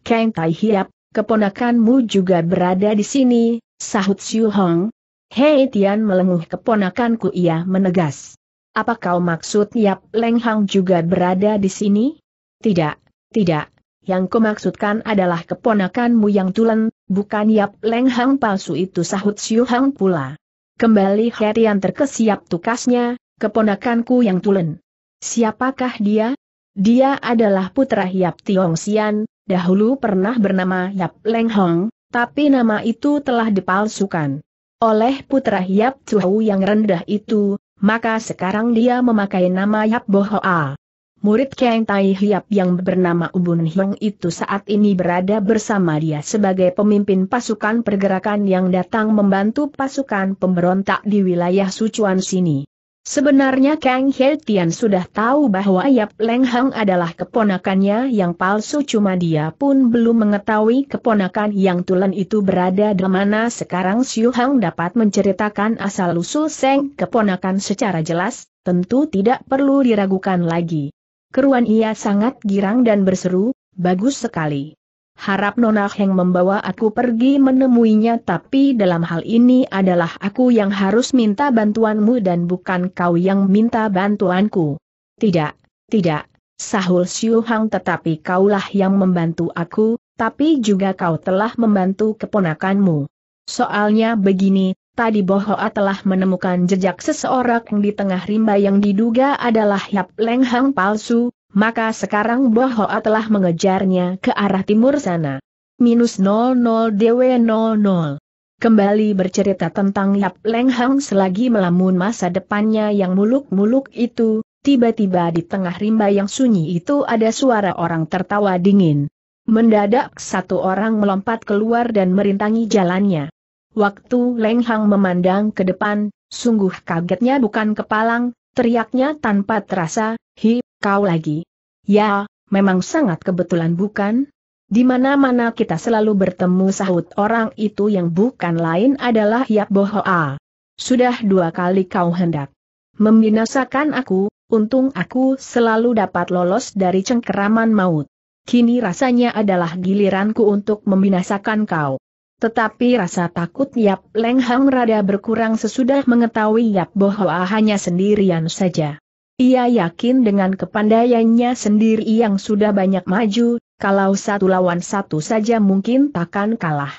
Kang Tai Hiap, keponakanmu juga berada di sini, sahut Siu Hong. Hei Tian melenguh keponakanku ia menegas. Apa kau maksud Yap Leng Hang juga berada di sini? Tidak, tidak. Yang kumaksudkan adalah keponakanmu yang tulen, bukan Yap Leng Hang palsu itu sahut Siu Hong pula. Kembali He Tian terkesiap tukasnya, keponakanku yang tulen. Siapakah dia? Dia adalah putra Yap Tiong Sian, dahulu pernah bernama Yap Leng Hong, tapi nama itu telah dipalsukan. Oleh putra Yap Chuhu yang rendah itu, maka sekarang dia memakai nama Yap Bohoa. Murid Kang Tai Hiap yang bernama Ubun Hyong itu saat ini berada bersama dia sebagai pemimpin pasukan pergerakan yang datang membantu pasukan pemberontak di wilayah Sichuan sini. Sebenarnya Kang He Tian sudah tahu bahwa Yap Leng Hang adalah keponakannya yang palsu cuma dia pun belum mengetahui keponakan yang tulen itu berada di mana sekarang Xiu Hang dapat menceritakan asal-usul Seng keponakan secara jelas, tentu tidak perlu diragukan lagi. Keruan ia sangat girang dan berseru, bagus sekali. Harap Nona Heng membawa aku pergi menemuinya tapi dalam hal ini adalah aku yang harus minta bantuanmu dan bukan kau yang minta bantuanku. Tidak, tidak, Sahul Siu Hang tetapi kaulah yang membantu aku, tapi juga kau telah membantu keponakanmu. Soalnya begini, tadi Bohoa telah menemukan jejak seseorang di tengah rimba yang diduga adalah Yap Leng Hang palsu, maka sekarang Bohoa telah mengejarnya ke arah timur sana. Minus 00 DW 00 kembali bercerita tentang Yap Leng Hang selagi melamun masa depannya yang muluk-muluk itu, tiba-tiba di tengah rimba yang sunyi itu ada suara orang tertawa dingin. Mendadak satu orang melompat keluar dan merintangi jalannya. Waktu Leng Hang memandang ke depan, sungguh kagetnya bukan kepalang, teriaknya tanpa terasa, hi, kau lagi. Ya, memang sangat kebetulan bukan? Di mana-mana kita selalu bertemu sahut orang itu yang bukan lain adalah Yap Bohoa. Sudah dua kali kau hendak membinasakan aku, untung aku selalu dapat lolos dari cengkeraman maut. Kini rasanya adalah giliranku untuk membinasakan kau. Tetapi rasa takut Yap Lenghang rada berkurang sesudah mengetahui Yap Bohoa hanya sendirian saja. Ia yakin dengan kepandaiannya sendiri yang sudah banyak maju, kalau satu lawan satu saja mungkin takkan kalah.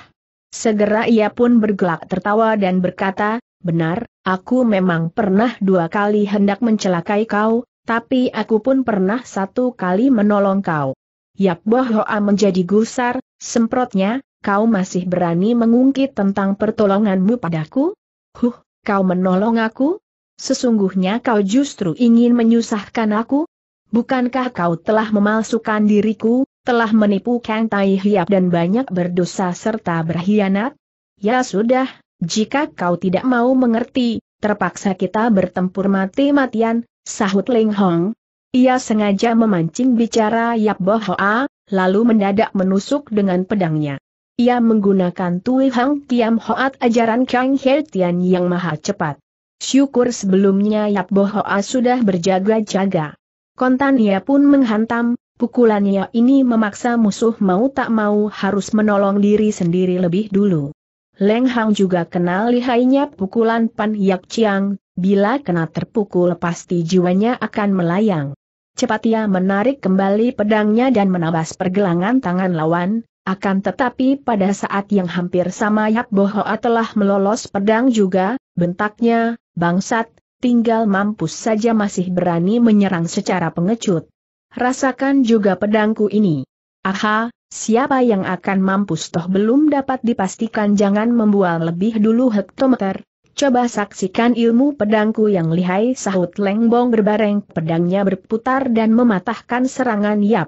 Segera ia pun bergelak tertawa dan berkata, benar, aku memang pernah dua kali hendak mencelakai kau, tapi aku pun pernah satu kali menolong kau. Yap Hoa menjadi gusar, semprotnya, kau masih berani mengungkit tentang pertolonganmu padaku? Huh, kau menolong aku? Sesungguhnya kau justru ingin menyusahkan aku? Bukankah kau telah memalsukan diriku, telah menipu Kang Tai Hiap dan banyak berdosa serta berkhianat? Ya sudah, jika kau tidak mau mengerti, terpaksa kita bertempur mati-matian, sahut Ling Hong. Ia sengaja memancing bicara Yap Hoa, lalu mendadak menusuk dengan pedangnya. Ia menggunakan Tui Hang Kiam Hoat ajaran Kang He Tian yang maha cepat. Syukur sebelumnya Yap Bohoa sudah berjaga-jaga. Kontan ia pun menghantam, pukulannya ini memaksa musuh mau tak mau harus menolong diri sendiri lebih dulu. Leng Hang juga kenal lihainya pukulan Pan Yak Chiang, bila kena terpukul pasti jiwanya akan melayang. Cepat ia menarik kembali pedangnya dan menabas pergelangan tangan lawan, akan tetapi pada saat yang hampir sama Yap Bohoa telah melolos pedang juga, bentaknya, bangsat, tinggal mampus saja masih berani menyerang secara pengecut. Rasakan juga pedangku ini. Aha, siapa yang akan mampus toh belum dapat dipastikan jangan membual lebih dulu hektometer. Coba saksikan ilmu pedangku yang lihai sahut lengbong berbareng pedangnya berputar dan mematahkan serangan Yap.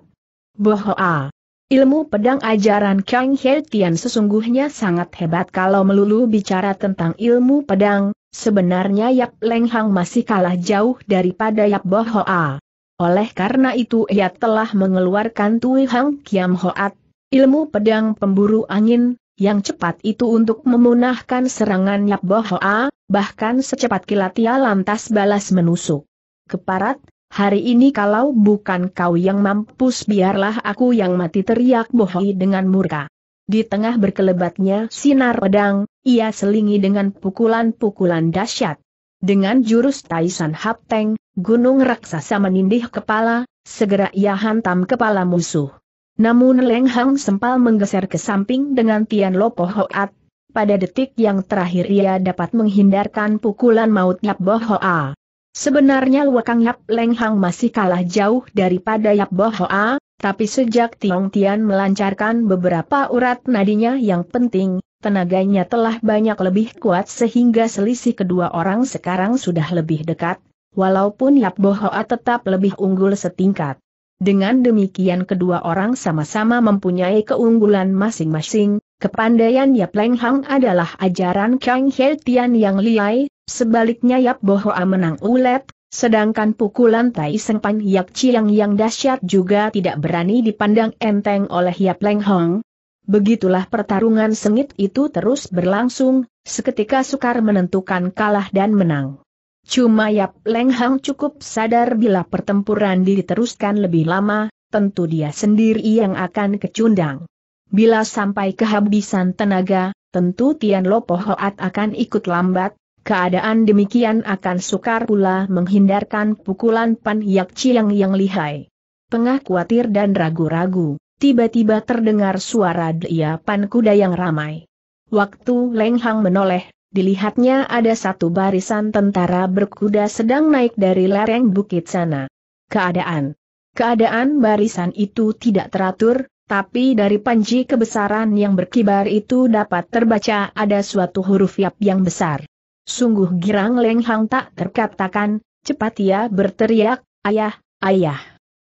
Bohoa. Ilmu pedang ajaran Kang He Tian sesungguhnya sangat hebat kalau melulu bicara tentang ilmu pedang, sebenarnya Yap Leng Hang masih kalah jauh daripada Yap Bo Hoa. Oleh karena itu ia telah mengeluarkan Tui Hang Kiam Hoat, ilmu pedang pemburu angin, yang cepat itu untuk memunahkan serangan Yap Bo Hoa, bahkan secepat kilat ia lantas balas menusuk. Keparat, Hari ini kalau bukan kau yang mampus biarlah aku yang mati teriak Bohoi dengan murka. Di tengah berkelebatnya sinar pedang, ia selingi dengan pukulan-pukulan dahsyat. Dengan jurus Taisan Hapteng, gunung raksasa menindih kepala, segera ia hantam kepala musuh. Namun Leng Hang sempal menggeser ke samping dengan Tian Lopo Hoat, pada detik yang terakhir ia dapat menghindarkan pukulan mautnya Bohoa. Sebenarnya Luakang Yap Leng Hang masih kalah jauh daripada Yap Bo Hoa, tapi sejak Tiong Tian melancarkan beberapa urat nadinya yang penting, tenaganya telah banyak lebih kuat sehingga selisih kedua orang sekarang sudah lebih dekat, walaupun Yap Bo Hoa tetap lebih unggul setingkat. Dengan demikian kedua orang sama-sama mempunyai keunggulan masing-masing, kepandaian Yap Leng Hang adalah ajaran Kang He Tian yang liai, Sebaliknya Yap Bohoa menang ulet, sedangkan pukulan Tai Seng Pan Yak Chiang yang dahsyat juga tidak berani dipandang enteng oleh Yap Leng Hong. Begitulah pertarungan sengit itu terus berlangsung, seketika sukar menentukan kalah dan menang. Cuma Yap Leng Hong cukup sadar bila pertempuran diteruskan lebih lama, tentu dia sendiri yang akan kecundang. Bila sampai kehabisan tenaga, tentu Tian Lo Pohoat akan ikut lambat, Keadaan demikian akan sukar pula menghindarkan pukulan Pan Yak Chiang yang lihai. Pengah khawatir dan ragu-ragu, tiba-tiba terdengar suara dia Pan Kuda yang ramai. Waktu Leng Hang menoleh, dilihatnya ada satu barisan tentara berkuda sedang naik dari lereng bukit sana. Keadaan Keadaan barisan itu tidak teratur, tapi dari panji kebesaran yang berkibar itu dapat terbaca ada suatu huruf yap yang besar. Sungguh girang Leng Hang tak terkatakan, cepat ia berteriak, ayah, ayah.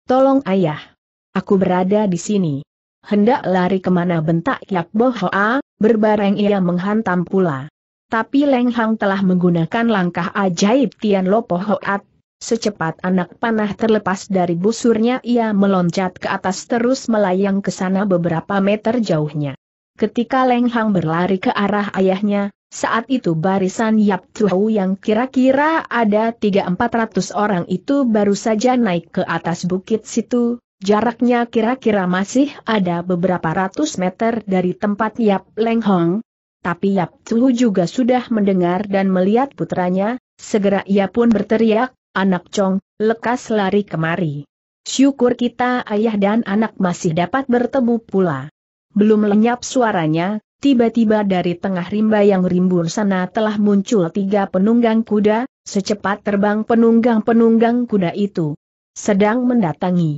Tolong ayah. Aku berada di sini. Hendak lari kemana bentak Yak Bohoa, berbareng ia menghantam pula. Tapi Leng Hang telah menggunakan langkah ajaib Tian Lopohoat. Hoat. Secepat anak panah terlepas dari busurnya ia meloncat ke atas terus melayang ke sana beberapa meter jauhnya. Ketika Leng Hang berlari ke arah ayahnya, saat itu barisan Yap Tuhu yang kira-kira ada 3-400 orang itu baru saja naik ke atas bukit situ, jaraknya kira-kira masih ada beberapa ratus meter dari tempat Yap Leng Hang. Tapi Yap Tuhu juga sudah mendengar dan melihat putranya, segera ia pun berteriak, anak Chong, lekas lari kemari. Syukur kita ayah dan anak masih dapat bertemu pula. Belum lenyap suaranya, tiba-tiba dari tengah rimba yang rimbun sana telah muncul tiga penunggang kuda, secepat terbang penunggang-penunggang kuda itu. Sedang mendatangi.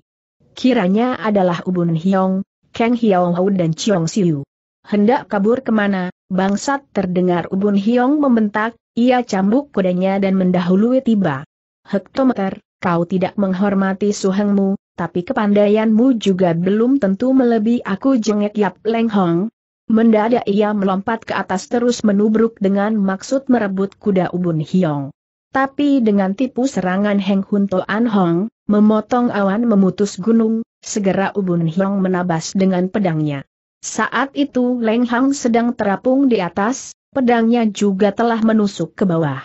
Kiranya adalah Ubun Hiong, Kang Hiao Hau dan Chiong Siu. Hendak kabur kemana, bangsat terdengar Ubun Hiong membentak, ia cambuk kudanya dan mendahului tiba. Hektometer, kau tidak menghormati suhengmu, tapi kepandaianmu juga belum tentu melebihi aku jengek Yap Leng Hong. Mendadak ia melompat ke atas terus menubruk dengan maksud merebut kuda ubun Hiong. Tapi dengan tipu serangan Heng Hun An Hong, memotong awan memutus gunung, segera ubun Hiong menabas dengan pedangnya. Saat itu Leng Hong sedang terapung di atas, pedangnya juga telah menusuk ke bawah.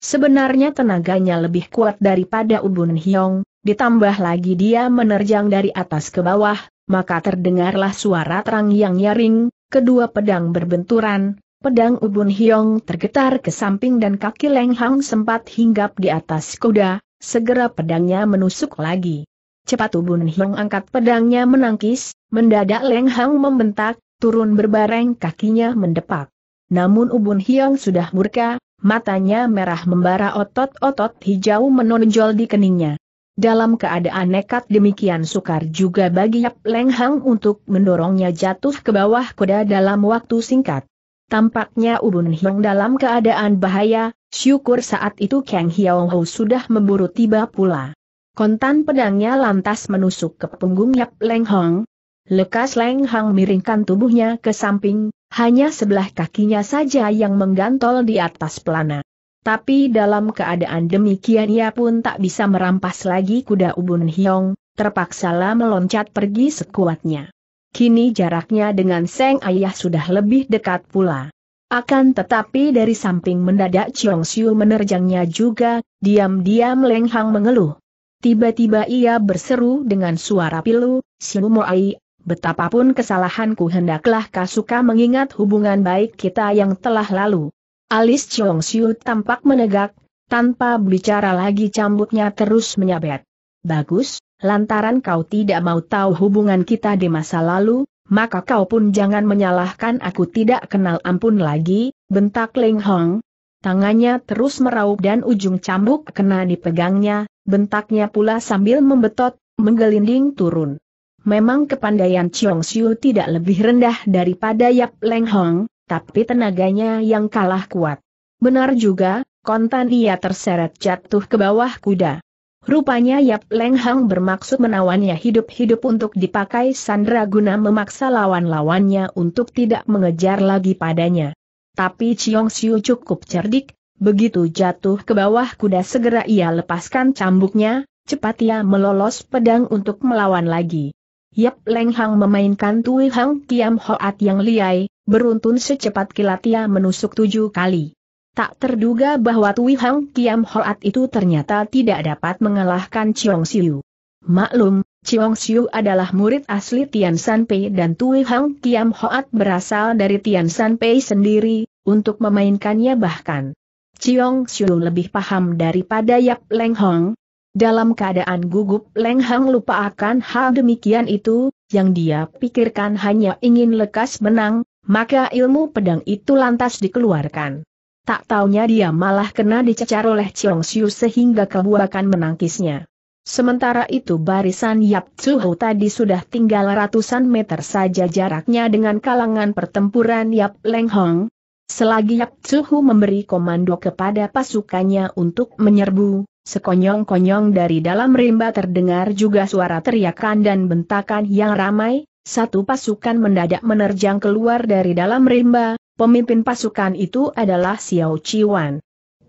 Sebenarnya tenaganya lebih kuat daripada Ubun Hiong, Ditambah lagi dia menerjang dari atas ke bawah, maka terdengarlah suara terang yang nyaring, kedua pedang berbenturan, pedang Ubun Hiong tergetar ke samping dan kaki Leng Hang sempat hinggap di atas kuda, segera pedangnya menusuk lagi. Cepat Ubun Hiong angkat pedangnya menangkis, mendadak Leng Hang membentak, turun berbareng kakinya mendepak. Namun Ubun Hiong sudah murka, matanya merah membara otot-otot hijau menonjol di keningnya. Dalam keadaan nekat demikian sukar juga bagi Yap Leng Hang untuk mendorongnya jatuh ke bawah kuda dalam waktu singkat. Tampaknya Ubun Hiong dalam keadaan bahaya, syukur saat itu Kang Hiao Ho sudah memburu tiba pula. Kontan pedangnya lantas menusuk ke punggung Yap Leng Hang. Lekas Leng Hang miringkan tubuhnya ke samping, hanya sebelah kakinya saja yang menggantol di atas pelana. Tapi dalam keadaan demikian ia pun tak bisa merampas lagi kuda ubun Hiong, terpaksalah meloncat pergi sekuatnya. Kini jaraknya dengan Seng Ayah sudah lebih dekat pula. Akan tetapi dari samping mendadak Chiong Siu menerjangnya juga, diam-diam Leng Hang mengeluh. Tiba-tiba ia berseru dengan suara pilu, Siu Moai, betapapun kesalahanku hendaklah kasuka mengingat hubungan baik kita yang telah lalu. Alis Chong Siu tampak menegak, tanpa bicara lagi cambuknya terus menyabet. Bagus, lantaran kau tidak mau tahu hubungan kita di masa lalu, maka kau pun jangan menyalahkan aku tidak kenal ampun lagi, bentak Ling Hong. Tangannya terus meraup dan ujung cambuk kena dipegangnya, bentaknya pula sambil membetot, menggelinding turun. Memang kepandaian Chong Siu tidak lebih rendah daripada Yap Leng Hong, tapi tenaganya yang kalah kuat. Benar juga, kontan ia terseret jatuh ke bawah kuda. Rupanya Yap Leng Hang bermaksud menawannya hidup-hidup untuk dipakai sandra guna memaksa lawan-lawannya untuk tidak mengejar lagi padanya. Tapi Chiong Siu cukup cerdik, begitu jatuh ke bawah kuda segera ia lepaskan cambuknya, cepat ia melolos pedang untuk melawan lagi. Yap Leng Hang memainkan Tui Hang Kiam Hoat yang liai, beruntun secepat kilat ia menusuk tujuh kali. Tak terduga bahwa Tui Hang Kiam Hoat itu ternyata tidak dapat mengalahkan Chiong Siu. Maklum, Chiong Siu adalah murid asli Tian San Pei dan Tui Hang Kiam Hoat berasal dari Tian San Pei sendiri, untuk memainkannya bahkan. Chiong Siu lebih paham daripada Yap Leng Hong. Dalam keadaan gugup Leng Hang lupa akan hal demikian itu, yang dia pikirkan hanya ingin lekas menang, maka ilmu pedang itu lantas dikeluarkan. Tak taunya dia malah kena dicecar oleh Chiong Xiu sehingga kebuakan menangkisnya. Sementara itu barisan Yap Tzu Tsuho tadi sudah tinggal ratusan meter saja jaraknya dengan kalangan pertempuran Yap Leng Hong. Selagi Yap Tzu Tsuho memberi komando kepada pasukannya untuk menyerbu, sekonyong-konyong dari dalam rimba terdengar juga suara teriakan dan bentakan yang ramai, satu pasukan mendadak menerjang keluar dari dalam rimba, pemimpin pasukan itu adalah Xiao Chiwan.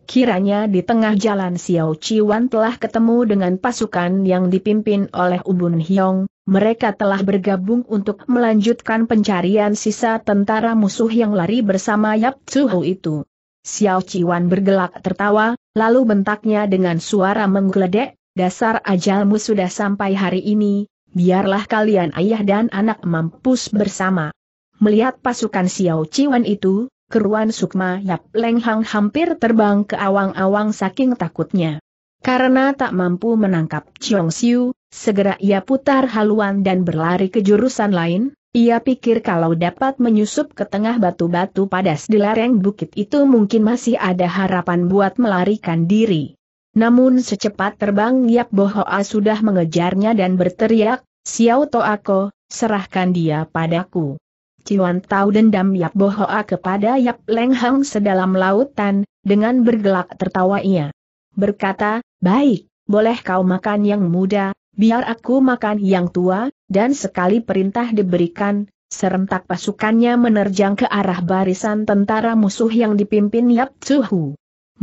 Kiranya di tengah jalan Xiao Chiwan telah ketemu dengan pasukan yang dipimpin oleh Ubun Hyong, mereka telah bergabung untuk melanjutkan pencarian sisa tentara musuh yang lari bersama Yap Tsuhu itu. Xiao Chiwan bergelak tertawa, lalu bentaknya dengan suara menggeledek, dasar ajalmu sudah sampai hari ini, biarlah kalian ayah dan anak mampus bersama. Melihat pasukan Xiao Ciwan itu, keruan Sukma Yap Leng hampir terbang ke awang-awang saking takutnya. Karena tak mampu menangkap Chiong Siu, segera ia putar haluan dan berlari ke jurusan lain, ia pikir kalau dapat menyusup ke tengah batu-batu padas di lereng bukit itu mungkin masih ada harapan buat melarikan diri. Namun secepat terbang Yap Bohoa sudah mengejarnya dan berteriak, Xiao Toako, serahkan dia padaku. Ciwan tahu dendam Yap Bohoa kepada Yap Lenghang sedalam lautan, dengan bergelak tertawa ia. Berkata, baik, boleh kau makan yang muda, biar aku makan yang tua, dan sekali perintah diberikan, serentak pasukannya menerjang ke arah barisan tentara musuh yang dipimpin Yap Tsuhu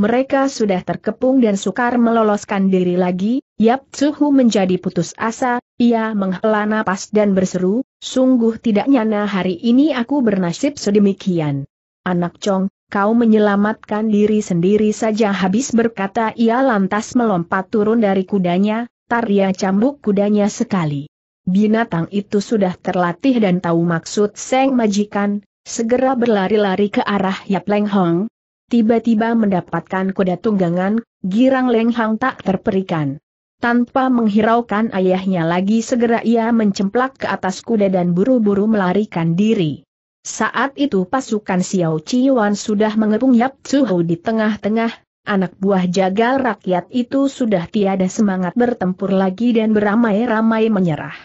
mereka sudah terkepung dan sukar meloloskan diri lagi, Yap Tsuhu menjadi putus asa, ia menghela napas dan berseru, sungguh tidak nyana hari ini aku bernasib sedemikian. Anak Chong, kau menyelamatkan diri sendiri saja habis berkata ia lantas melompat turun dari kudanya, Tarya cambuk kudanya sekali. Binatang itu sudah terlatih dan tahu maksud Seng Majikan, segera berlari-lari ke arah Yap Leng Hong, tiba-tiba mendapatkan kuda tunggangan, girang lenghang tak terperikan. Tanpa menghiraukan ayahnya lagi segera ia mencemplak ke atas kuda dan buru-buru melarikan diri. Saat itu pasukan Xiao Chiwan sudah mengepung Yap Tsuhu di tengah-tengah, anak buah jagal rakyat itu sudah tiada semangat bertempur lagi dan beramai-ramai menyerah.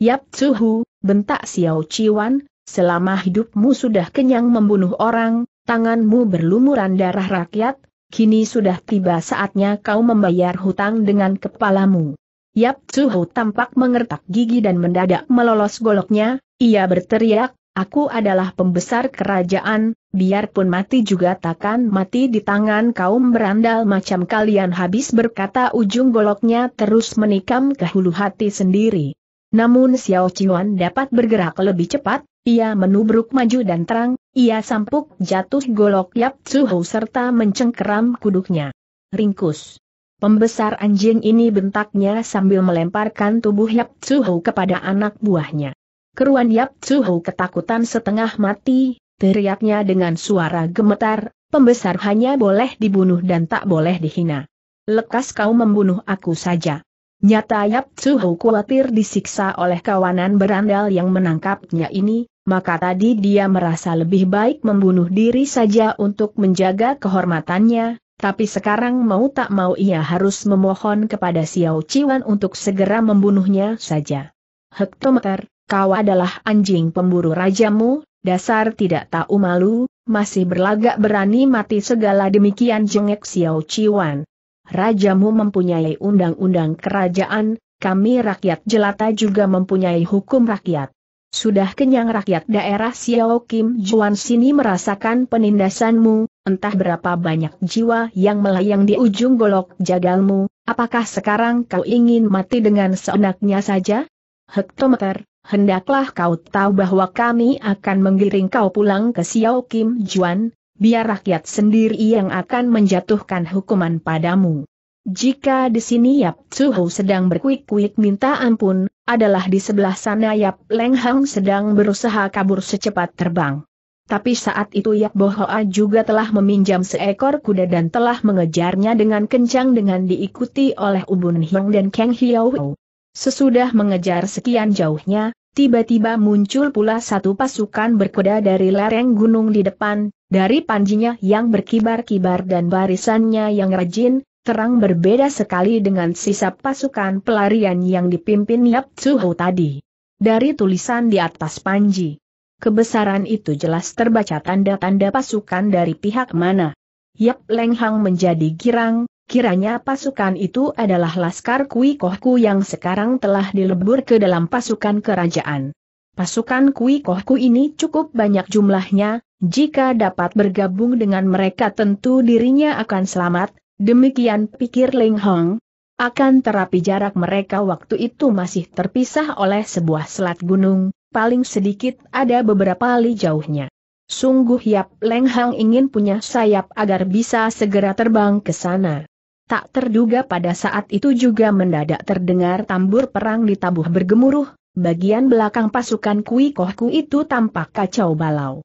Yap Tsuhu, bentak Xiao Chiwan, selama hidupmu sudah kenyang membunuh orang, tanganmu berlumuran darah rakyat, kini sudah tiba saatnya kau membayar hutang dengan kepalamu. Yap Hou tampak mengertak gigi dan mendadak melolos goloknya, ia berteriak, aku adalah pembesar kerajaan, biarpun mati juga takkan mati di tangan kaum berandal macam kalian habis berkata ujung goloknya terus menikam ke hulu hati sendiri. Namun Xiao Qiwan dapat bergerak lebih cepat, ia menubruk maju dan terang, ia sampuk jatuh golok Yap Tsuho serta mencengkeram kuduknya. Ringkus. Pembesar anjing ini bentaknya sambil melemparkan tubuh Yap Tsuho kepada anak buahnya. Keruan Yap Tsuho ketakutan setengah mati, teriaknya dengan suara gemetar, pembesar hanya boleh dibunuh dan tak boleh dihina. Lekas kau membunuh aku saja. Nyata Yap Tsuho khawatir disiksa oleh kawanan berandal yang menangkapnya ini, maka tadi dia merasa lebih baik membunuh diri saja untuk menjaga kehormatannya, tapi sekarang mau tak mau ia harus memohon kepada Xiao Ciwan untuk segera membunuhnya saja. Hektometer, kau adalah anjing pemburu rajamu, dasar tidak tahu malu, masih berlagak berani mati segala demikian jengek Xiao Ciwan. Rajamu mempunyai undang-undang kerajaan, kami rakyat jelata juga mempunyai hukum rakyat. Sudah kenyang rakyat daerah Xiao Kim Juan sini merasakan penindasanmu, entah berapa banyak jiwa yang melayang di ujung golok jagalmu, apakah sekarang kau ingin mati dengan seenaknya saja? Hektometer, hendaklah kau tahu bahwa kami akan menggiring kau pulang ke Xiao Kim Juan, biar rakyat sendiri yang akan menjatuhkan hukuman padamu. Jika di sini Yap Tsuhu sedang berkuik-kuik minta ampun, adalah di sebelah sana Yap Leng Hang sedang berusaha kabur secepat terbang. Tapi saat itu Yap Bohoa juga telah meminjam seekor kuda dan telah mengejarnya dengan kencang dengan diikuti oleh Ubun Hiong dan Kang Hiao. Sesudah mengejar sekian jauhnya, tiba-tiba muncul pula satu pasukan berkuda dari lereng gunung di depan, dari panjinya yang berkibar-kibar dan barisannya yang rajin, terang berbeda sekali dengan sisa pasukan pelarian yang dipimpin Yap Tsuho tadi. Dari tulisan di atas Panji, kebesaran itu jelas terbaca tanda-tanda pasukan dari pihak mana. Yap Lenghang menjadi girang, kiranya pasukan itu adalah Laskar Kui Kohku yang sekarang telah dilebur ke dalam pasukan kerajaan. Pasukan Kui Kohku ini cukup banyak jumlahnya, jika dapat bergabung dengan mereka tentu dirinya akan selamat, Demikian pikir Ling Hong. Akan terapi jarak mereka waktu itu masih terpisah oleh sebuah selat gunung, paling sedikit ada beberapa li jauhnya. Sungguh Yap Leng Hang ingin punya sayap agar bisa segera terbang ke sana. Tak terduga pada saat itu juga mendadak terdengar tambur perang di tabuh bergemuruh, bagian belakang pasukan Kui Kohku itu tampak kacau balau.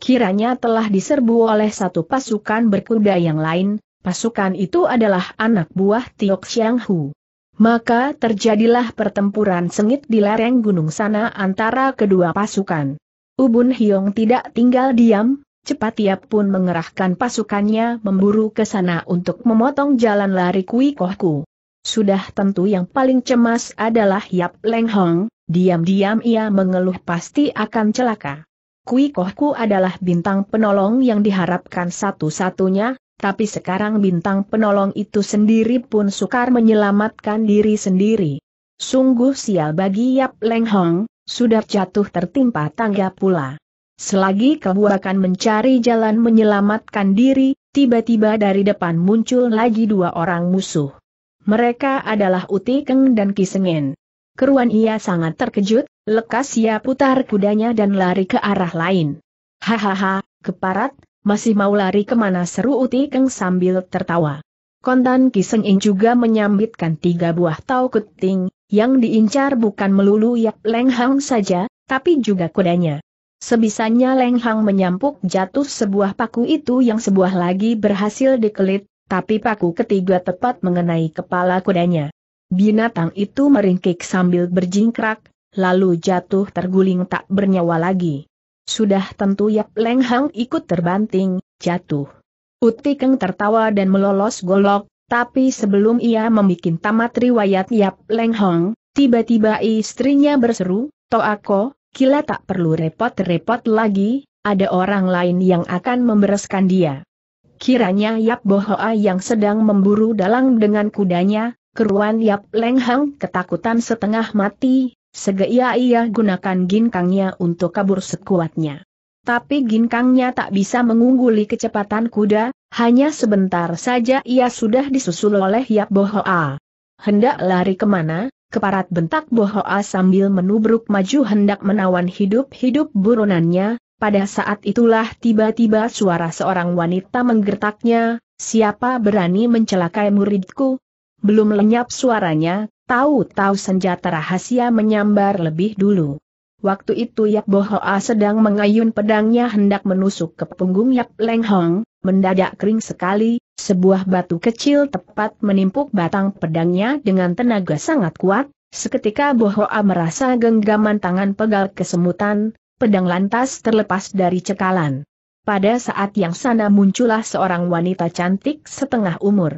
Kiranya telah diserbu oleh satu pasukan berkuda yang lain, Pasukan itu adalah anak buah Tiok Xiang Hu. Maka terjadilah pertempuran sengit di lereng gunung sana antara kedua pasukan. Ubun Hiong tidak tinggal diam, cepat ia pun mengerahkan pasukannya memburu ke sana untuk memotong jalan lari Kui Kohku. Sudah tentu yang paling cemas adalah Yap Leng Hong, diam-diam ia mengeluh pasti akan celaka. Kui Kohku adalah bintang penolong yang diharapkan satu-satunya, tapi sekarang bintang penolong itu sendiri pun sukar menyelamatkan diri sendiri. Sungguh sial bagi Yap Leng Hong, sudah jatuh tertimpa tangga pula. Selagi kau mencari jalan menyelamatkan diri, tiba-tiba dari depan muncul lagi dua orang musuh. Mereka adalah Uti Keng dan Kisengen. Keruan ia sangat terkejut, lekas ia putar kudanya dan lari ke arah lain. Hahaha, keparat, masih mau lari kemana seru Uti Keng sambil tertawa. Kontan Kiseng In juga menyambitkan tiga buah tau keting, yang diincar bukan melulu Yap Leng Hang saja, tapi juga kudanya. Sebisanya Leng Hang menyampuk jatuh sebuah paku itu yang sebuah lagi berhasil dikelit, tapi paku ketiga tepat mengenai kepala kudanya. Binatang itu meringkik sambil berjingkrak, lalu jatuh terguling tak bernyawa lagi. Sudah tentu Yap Leng Hang ikut terbanting, jatuh. Uti Keng tertawa dan melolos golok, tapi sebelum ia membuat tamat riwayat Yap Leng Hang, tiba-tiba istrinya berseru, Toako, Kila tak perlu repot-repot lagi, ada orang lain yang akan membereskan dia. Kiranya Yap Bohoa yang sedang memburu dalang dengan kudanya, keruan Yap Leng Hang ketakutan setengah mati, Segera ia gunakan ginkangnya untuk kabur sekuatnya. Tapi ginkangnya tak bisa mengungguli kecepatan kuda, hanya sebentar saja ia sudah disusul oleh Yap Bohoa. Hendak lari kemana, keparat bentak Bohoa sambil menubruk maju hendak menawan hidup-hidup buronannya, pada saat itulah tiba-tiba suara seorang wanita menggertaknya, siapa berani mencelakai muridku? Belum lenyap suaranya, Tahu-tahu senjata rahasia menyambar lebih dulu. Waktu itu Yap Bohoa sedang mengayun pedangnya hendak menusuk ke punggung Yap Leng Hong, mendadak kering sekali, sebuah batu kecil tepat menimpuk batang pedangnya dengan tenaga sangat kuat, seketika Bohoa merasa genggaman tangan pegal kesemutan, pedang lantas terlepas dari cekalan. Pada saat yang sana muncullah seorang wanita cantik setengah umur.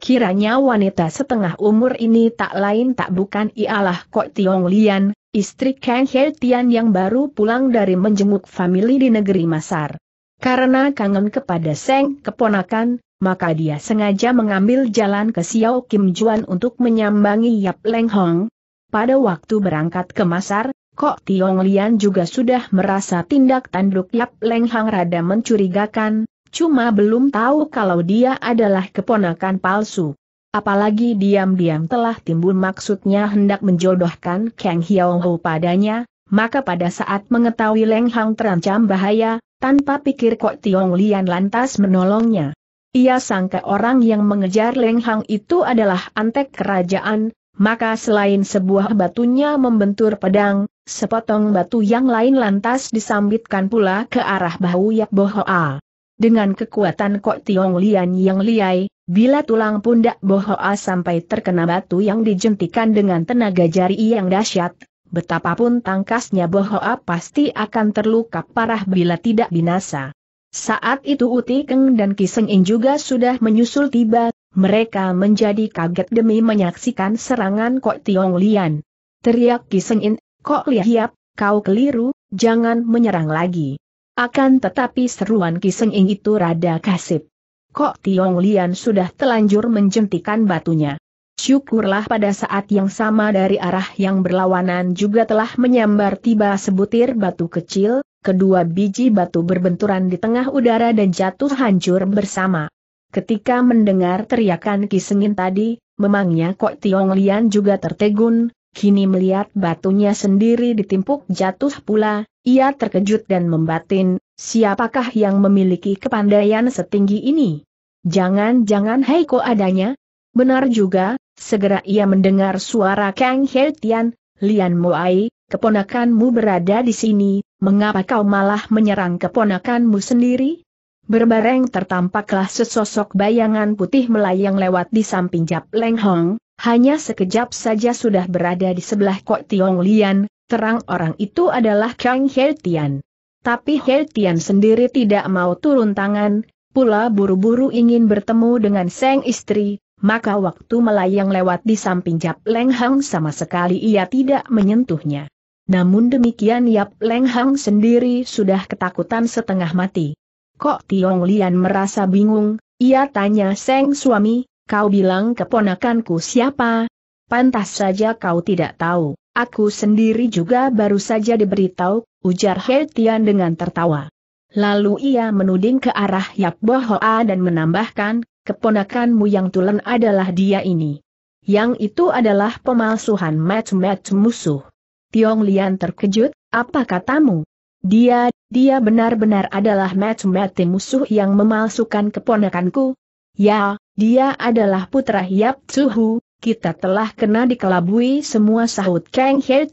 Kiranya wanita setengah umur ini tak lain tak bukan ialah Kok Tiong Lian, istri Kang He Tian yang baru pulang dari menjenguk famili di negeri Masar. Karena kangen kepada Seng keponakan, maka dia sengaja mengambil jalan ke Xiao Kim Juan untuk menyambangi Yap Leng Hong. Pada waktu berangkat ke Masar, Kok Tiong Lian juga sudah merasa tindak tanduk Yap Leng Hong rada mencurigakan, cuma belum tahu kalau dia adalah keponakan palsu. Apalagi diam-diam telah timbul maksudnya hendak menjodohkan Kang Hiao padanya, maka pada saat mengetahui Leng Hang terancam bahaya, tanpa pikir kok Tiong Lian lantas menolongnya. Ia sangka orang yang mengejar Leng Hang itu adalah antek kerajaan, maka selain sebuah batunya membentur pedang, sepotong batu yang lain lantas disambitkan pula ke arah bahu Yak Bohoa. Dengan kekuatan Kok Tiong Lian yang liai, bila tulang pundak Bohoa sampai terkena batu yang dijentikan dengan tenaga jari yang dahsyat, betapapun tangkasnya Bohoa pasti akan terluka parah bila tidak binasa. Saat itu Uti Keng dan Kiseng In juga sudah menyusul tiba, mereka menjadi kaget demi menyaksikan serangan Kok Tiong Lian. Teriak Kiseng In, Kok Liap, kau keliru, jangan menyerang lagi. Akan tetapi seruan kiseng itu rada kasip. Kok Tiong Lian sudah telanjur menjentikan batunya. Syukurlah pada saat yang sama dari arah yang berlawanan juga telah menyambar tiba sebutir batu kecil, kedua biji batu berbenturan di tengah udara dan jatuh hancur bersama. Ketika mendengar teriakan Kisengin tadi, memangnya Kok Tiong Lian juga tertegun, kini melihat batunya sendiri ditimpuk jatuh pula, ia terkejut dan membatin, siapakah yang memiliki kepandaian setinggi ini? Jangan-jangan Heiko adanya? Benar juga, segera ia mendengar suara Kang Tian, Lian Moai, keponakanmu berada di sini, mengapa kau malah menyerang keponakanmu sendiri? Berbareng tertampaklah sesosok bayangan putih melayang lewat di samping Jap Leng Hong, hanya sekejap saja sudah berada di sebelah Kok Tiong Lian, terang orang itu adalah Kang He Tian. Tapi He Tian sendiri tidak mau turun tangan, pula buru-buru ingin bertemu dengan Seng istri, maka waktu melayang lewat di samping Jap Leng Hang sama sekali ia tidak menyentuhnya. Namun demikian Yap Leng Hang sendiri sudah ketakutan setengah mati. Kok Tiong Lian merasa bingung, ia tanya Seng suami, Kau bilang keponakanku siapa? Pantas saja kau tidak tahu, aku sendiri juga baru saja diberitahu, ujar He Tian dengan tertawa. Lalu ia menuding ke arah Yap Bohoa dan menambahkan, keponakanmu yang tulen adalah dia ini. Yang itu adalah pemalsuhan match match musuh. Tiong Lian terkejut, apa katamu? Dia, dia benar-benar adalah match match musuh yang memalsukan keponakanku. Ya, dia adalah putra Yap Tsuhu, kita telah kena dikelabui semua sahut Kang He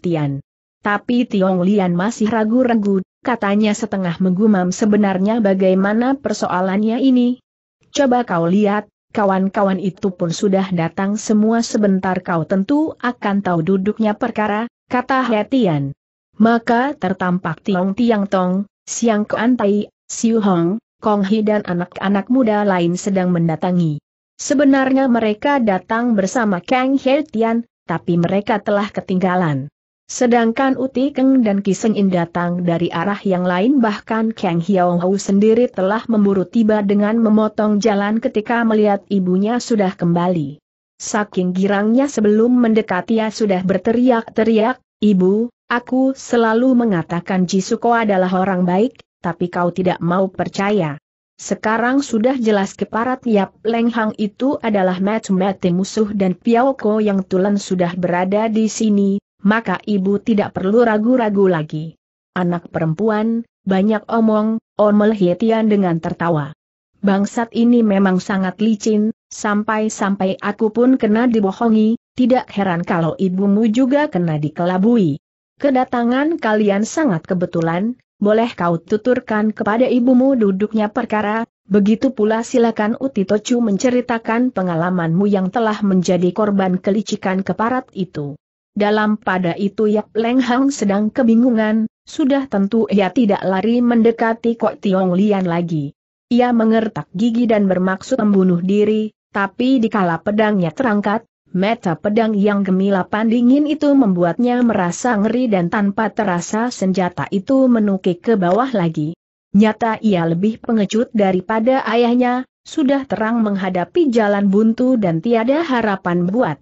Tapi Tiong Lian masih ragu-ragu, katanya setengah menggumam sebenarnya bagaimana persoalannya ini. Coba kau lihat, kawan-kawan itu pun sudah datang semua sebentar kau tentu akan tahu duduknya perkara, kata He Maka tertampak Tiong Tiang Tong, Siang Kuantai, Siu Hong, Kong Hi dan anak-anak muda lain sedang mendatangi. Sebenarnya mereka datang bersama Kang He tapi mereka telah ketinggalan. Sedangkan Uti Keng dan Kiseng In datang dari arah yang lain bahkan Kang Hiao Hou sendiri telah memburu tiba dengan memotong jalan ketika melihat ibunya sudah kembali. Saking girangnya sebelum mendekati ia sudah berteriak-teriak, Ibu, aku selalu mengatakan Jisuko adalah orang baik, tapi kau tidak mau percaya. Sekarang sudah jelas keparat Yap Leng Hang itu adalah mati-mati musuh dan Piao Ko yang tulen sudah berada di sini, maka ibu tidak perlu ragu-ragu lagi. Anak perempuan, banyak omong, omel hitian dengan tertawa. Bangsat ini memang sangat licin, sampai-sampai aku pun kena dibohongi, tidak heran kalau ibumu juga kena dikelabui. Kedatangan kalian sangat kebetulan, boleh kau tuturkan kepada ibumu duduknya perkara, begitu pula silakan Uti Tocu menceritakan pengalamanmu yang telah menjadi korban kelicikan keparat itu. Dalam pada itu Yap Leng Hang sedang kebingungan, sudah tentu ia tidak lari mendekati Kok Tiong Lian lagi. Ia mengertak gigi dan bermaksud membunuh diri, tapi dikala pedangnya terangkat, Meta pedang yang gemilapan dingin itu membuatnya merasa ngeri dan tanpa terasa senjata itu menukik ke bawah lagi. Nyata ia lebih pengecut daripada ayahnya, sudah terang menghadapi jalan buntu dan tiada harapan buat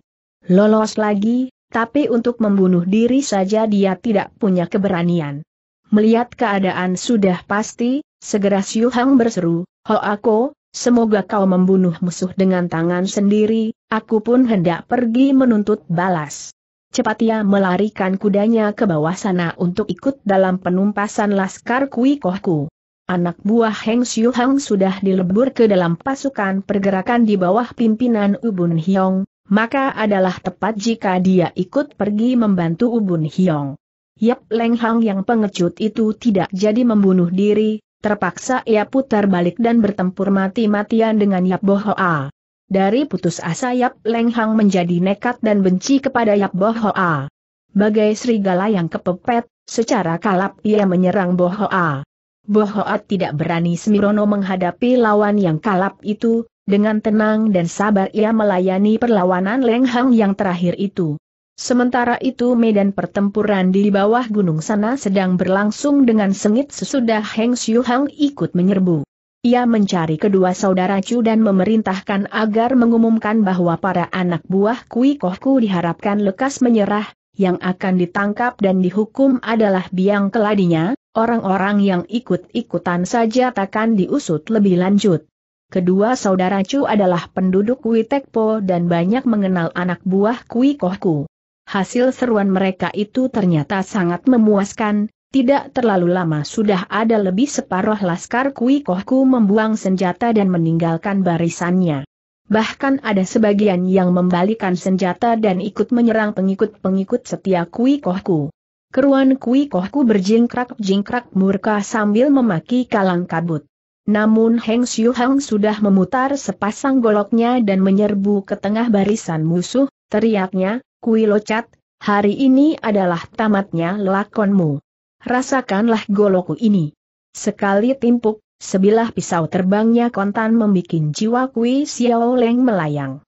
lolos lagi, tapi untuk membunuh diri saja dia tidak punya keberanian. Melihat keadaan sudah pasti, segera Siu Hang berseru, Ho Ako, semoga kau membunuh musuh dengan tangan sendiri, Aku pun hendak pergi menuntut balas. Cepat ia melarikan kudanya ke bawah sana untuk ikut dalam penumpasan Laskar Kui Kohku. Anak buah Heng Xiu Hang sudah dilebur ke dalam pasukan pergerakan di bawah pimpinan Ubun Hyong, maka adalah tepat jika dia ikut pergi membantu Ubun Hyong. Yap Leng Hang yang pengecut itu tidak jadi membunuh diri, terpaksa ia putar balik dan bertempur mati-matian dengan Yap Bo Hoa. Dari putus asa Yap Leng Hang menjadi nekat dan benci kepada Yap Bo Hoa. Bagai serigala yang kepepet, secara kalap ia menyerang Bo Hoa. Bo Hoa tidak berani Semirono menghadapi lawan yang kalap itu, dengan tenang dan sabar ia melayani perlawanan Leng Hang yang terakhir itu. Sementara itu medan pertempuran di bawah gunung sana sedang berlangsung dengan sengit sesudah Heng Xiu Hang ikut menyerbu. Ia mencari kedua saudara Chu dan memerintahkan agar mengumumkan bahwa para anak buah Kui Kohku diharapkan lekas menyerah, yang akan ditangkap dan dihukum adalah biang keladinya, orang-orang yang ikut-ikutan saja takkan diusut lebih lanjut. Kedua saudara Chu adalah penduduk Kui Tekpo dan banyak mengenal anak buah Kui Kohku. Hasil seruan mereka itu ternyata sangat memuaskan, tidak terlalu lama sudah ada lebih separuh laskar Kui Kohku membuang senjata dan meninggalkan barisannya. Bahkan ada sebagian yang membalikan senjata dan ikut menyerang pengikut-pengikut setia Kui Kohku. Keruan Kui Kohku berjingkrak-jingkrak murka sambil memaki kalang kabut. Namun Heng Xiu Hang sudah memutar sepasang goloknya dan menyerbu ke tengah barisan musuh, teriaknya, Kui Locat, hari ini adalah tamatnya lakonmu rasakanlah goloku ini. Sekali timpuk, sebilah pisau terbangnya kontan membuat jiwa Kui Xiao Leng melayang.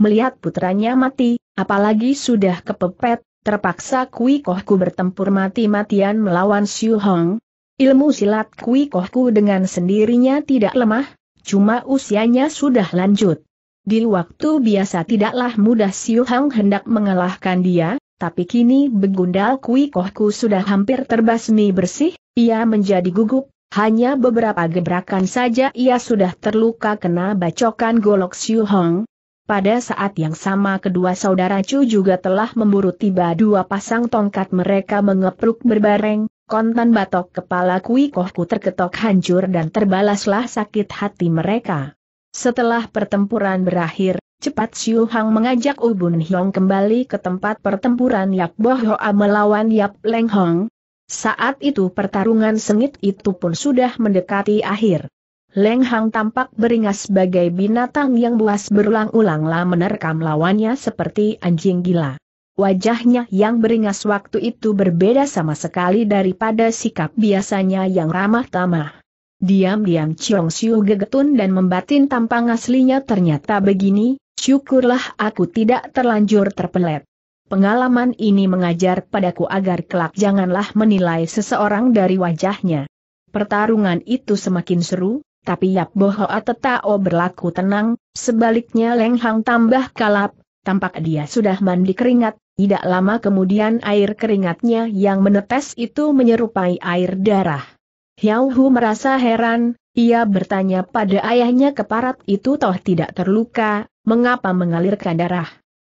Melihat putranya mati, apalagi sudah kepepet, terpaksa Kui Kohku bertempur mati-matian melawan Xiu Hong. Ilmu silat Kui Kohku dengan sendirinya tidak lemah, cuma usianya sudah lanjut. Di waktu biasa tidaklah mudah Xiu hong hendak mengalahkan dia, tapi kini begundal kui kohku sudah hampir terbasmi bersih, ia menjadi gugup, hanya beberapa gebrakan saja ia sudah terluka kena bacokan golok Xiu Hong. Pada saat yang sama kedua saudara Chu juga telah memburu tiba dua pasang tongkat mereka mengepruk berbareng, kontan batok kepala kui kohku terketok hancur dan terbalaslah sakit hati mereka. Setelah pertempuran berakhir, Cepat Siu Hang mengajak Ubun Hiong kembali ke tempat pertempuran Yap Bo Hoa melawan Yap Leng Hong. Saat itu pertarungan sengit itu pun sudah mendekati akhir. Leng Hang tampak beringas sebagai binatang yang buas berulang-ulang lah menerkam lawannya seperti anjing gila. Wajahnya yang beringas waktu itu berbeda sama sekali daripada sikap biasanya yang ramah tamah. Diam-diam Chiong Siu gegetun dan membatin tampang aslinya ternyata begini, syukurlah aku tidak terlanjur terpelet. Pengalaman ini mengajar padaku agar kelak janganlah menilai seseorang dari wajahnya. Pertarungan itu semakin seru, tapi Yap Bohoa Tetao berlaku tenang, sebaliknya Leng Hang tambah kalap, tampak dia sudah mandi keringat, tidak lama kemudian air keringatnya yang menetes itu menyerupai air darah. Hiao Hu merasa heran, ia bertanya pada ayahnya keparat itu toh tidak terluka, mengapa mengalirkan darah?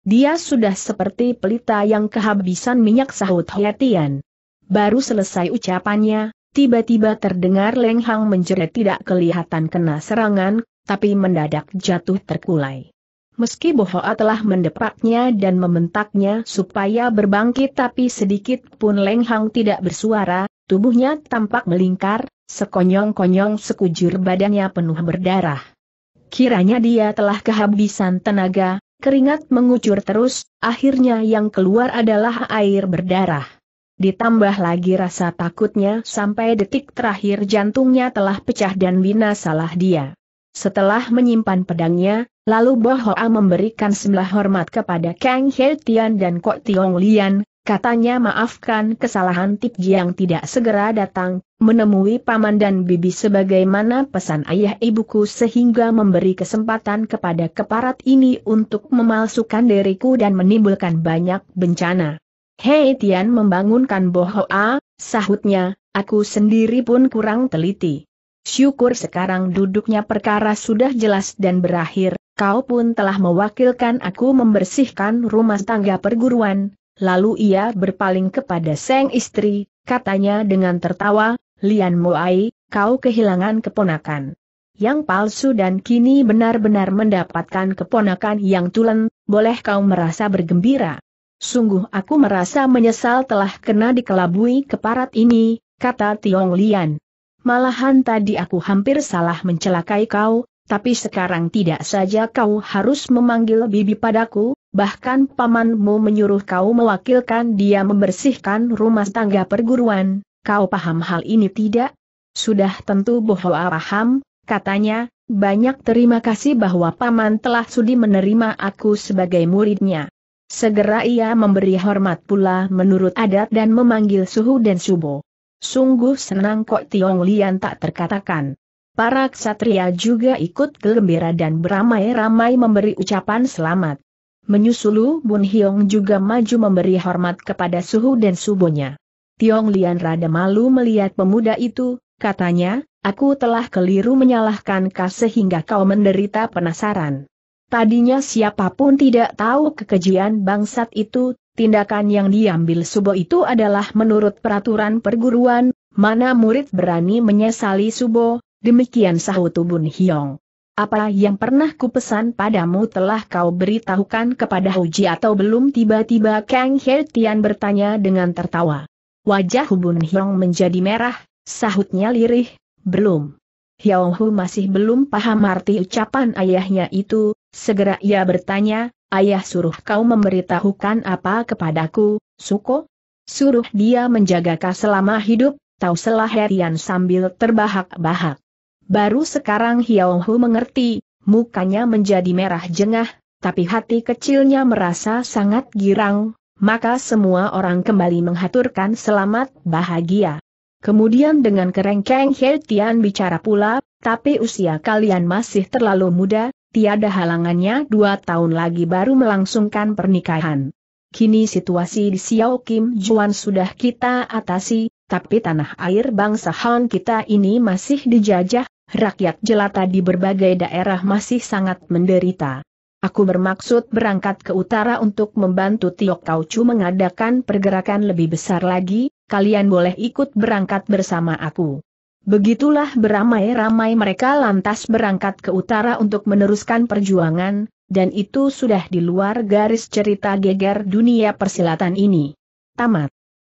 Dia sudah seperti pelita yang kehabisan minyak sahut Hyatian. Baru selesai ucapannya, tiba-tiba terdengar Lenghang Hang menjerit tidak kelihatan kena serangan, tapi mendadak jatuh terkulai. Meski Bohoa telah mendepaknya dan mementaknya supaya berbangkit tapi sedikit pun Leng tidak bersuara, tubuhnya tampak melingkar, sekonyong-konyong sekujur badannya penuh berdarah. Kiranya dia telah kehabisan tenaga, keringat mengucur terus, akhirnya yang keluar adalah air berdarah. Ditambah lagi rasa takutnya sampai detik terakhir jantungnya telah pecah dan binasalah dia. Setelah menyimpan pedangnya, lalu Bohoa memberikan sembah hormat kepada Kang He Tian dan Kok Tiong Lian, Katanya maafkan kesalahan Tip yang tidak segera datang, menemui paman dan bibi sebagaimana pesan ayah ibuku sehingga memberi kesempatan kepada keparat ini untuk memalsukan diriku dan menimbulkan banyak bencana. Hei Tian membangunkan Bohoa, sahutnya, aku sendiri pun kurang teliti. Syukur sekarang duduknya perkara sudah jelas dan berakhir, kau pun telah mewakilkan aku membersihkan rumah tangga perguruan, Lalu ia berpaling kepada Seng istri, katanya dengan tertawa, Lian Moai, kau kehilangan keponakan. Yang palsu dan kini benar-benar mendapatkan keponakan yang tulen, boleh kau merasa bergembira. Sungguh aku merasa menyesal telah kena dikelabui keparat ini, kata Tiong Lian. Malahan tadi aku hampir salah mencelakai kau, tapi sekarang tidak saja kau harus memanggil bibi padaku, bahkan pamanmu menyuruh kau mewakilkan dia membersihkan rumah tangga perguruan, kau paham hal ini tidak? Sudah tentu bahwa paham, katanya, banyak terima kasih bahwa paman telah sudi menerima aku sebagai muridnya. Segera ia memberi hormat pula menurut adat dan memanggil Suhu dan Subo. Sungguh senang kok Tiong Lian tak terkatakan. Para ksatria juga ikut kegembira dan beramai-ramai memberi ucapan selamat. Menyusulu Bun Hiong juga maju memberi hormat kepada suhu dan subonya. Tiong Lian rada malu melihat pemuda itu, katanya, aku telah keliru menyalahkan kau sehingga kau menderita penasaran. Tadinya siapapun tidak tahu kekejian bangsat itu, tindakan yang diambil Subo itu adalah menurut peraturan perguruan, mana murid berani menyesali Subo, demikian sahutu Bun Hiong. Apa yang pernah kupesan padamu telah kau beritahukan kepada Huji atau belum tiba-tiba Kang He Tian bertanya dengan tertawa. Wajah Hubun Hiong menjadi merah, sahutnya lirih, belum. Hiao Hu masih belum paham arti ucapan ayahnya itu, segera ia bertanya, ayah suruh kau memberitahukan apa kepadaku, Suko? Suruh dia menjagakah selama hidup, tahu selah Hertian sambil terbahak-bahak. Baru sekarang Hiao Hu mengerti, mukanya menjadi merah jengah, tapi hati kecilnya merasa sangat girang, maka semua orang kembali menghaturkan selamat bahagia. Kemudian dengan kerengkeng He Tian bicara pula, tapi usia kalian masih terlalu muda, tiada halangannya dua tahun lagi baru melangsungkan pernikahan. Kini situasi di Xiao Kim Juan sudah kita atasi, tapi tanah air bangsa Han kita ini masih dijajah, rakyat jelata di berbagai daerah masih sangat menderita. Aku bermaksud berangkat ke utara untuk membantu Tiok Kaucu mengadakan pergerakan lebih besar lagi, kalian boleh ikut berangkat bersama aku. Begitulah beramai-ramai mereka lantas berangkat ke utara untuk meneruskan perjuangan, dan itu sudah di luar garis cerita geger dunia persilatan ini. Tamat.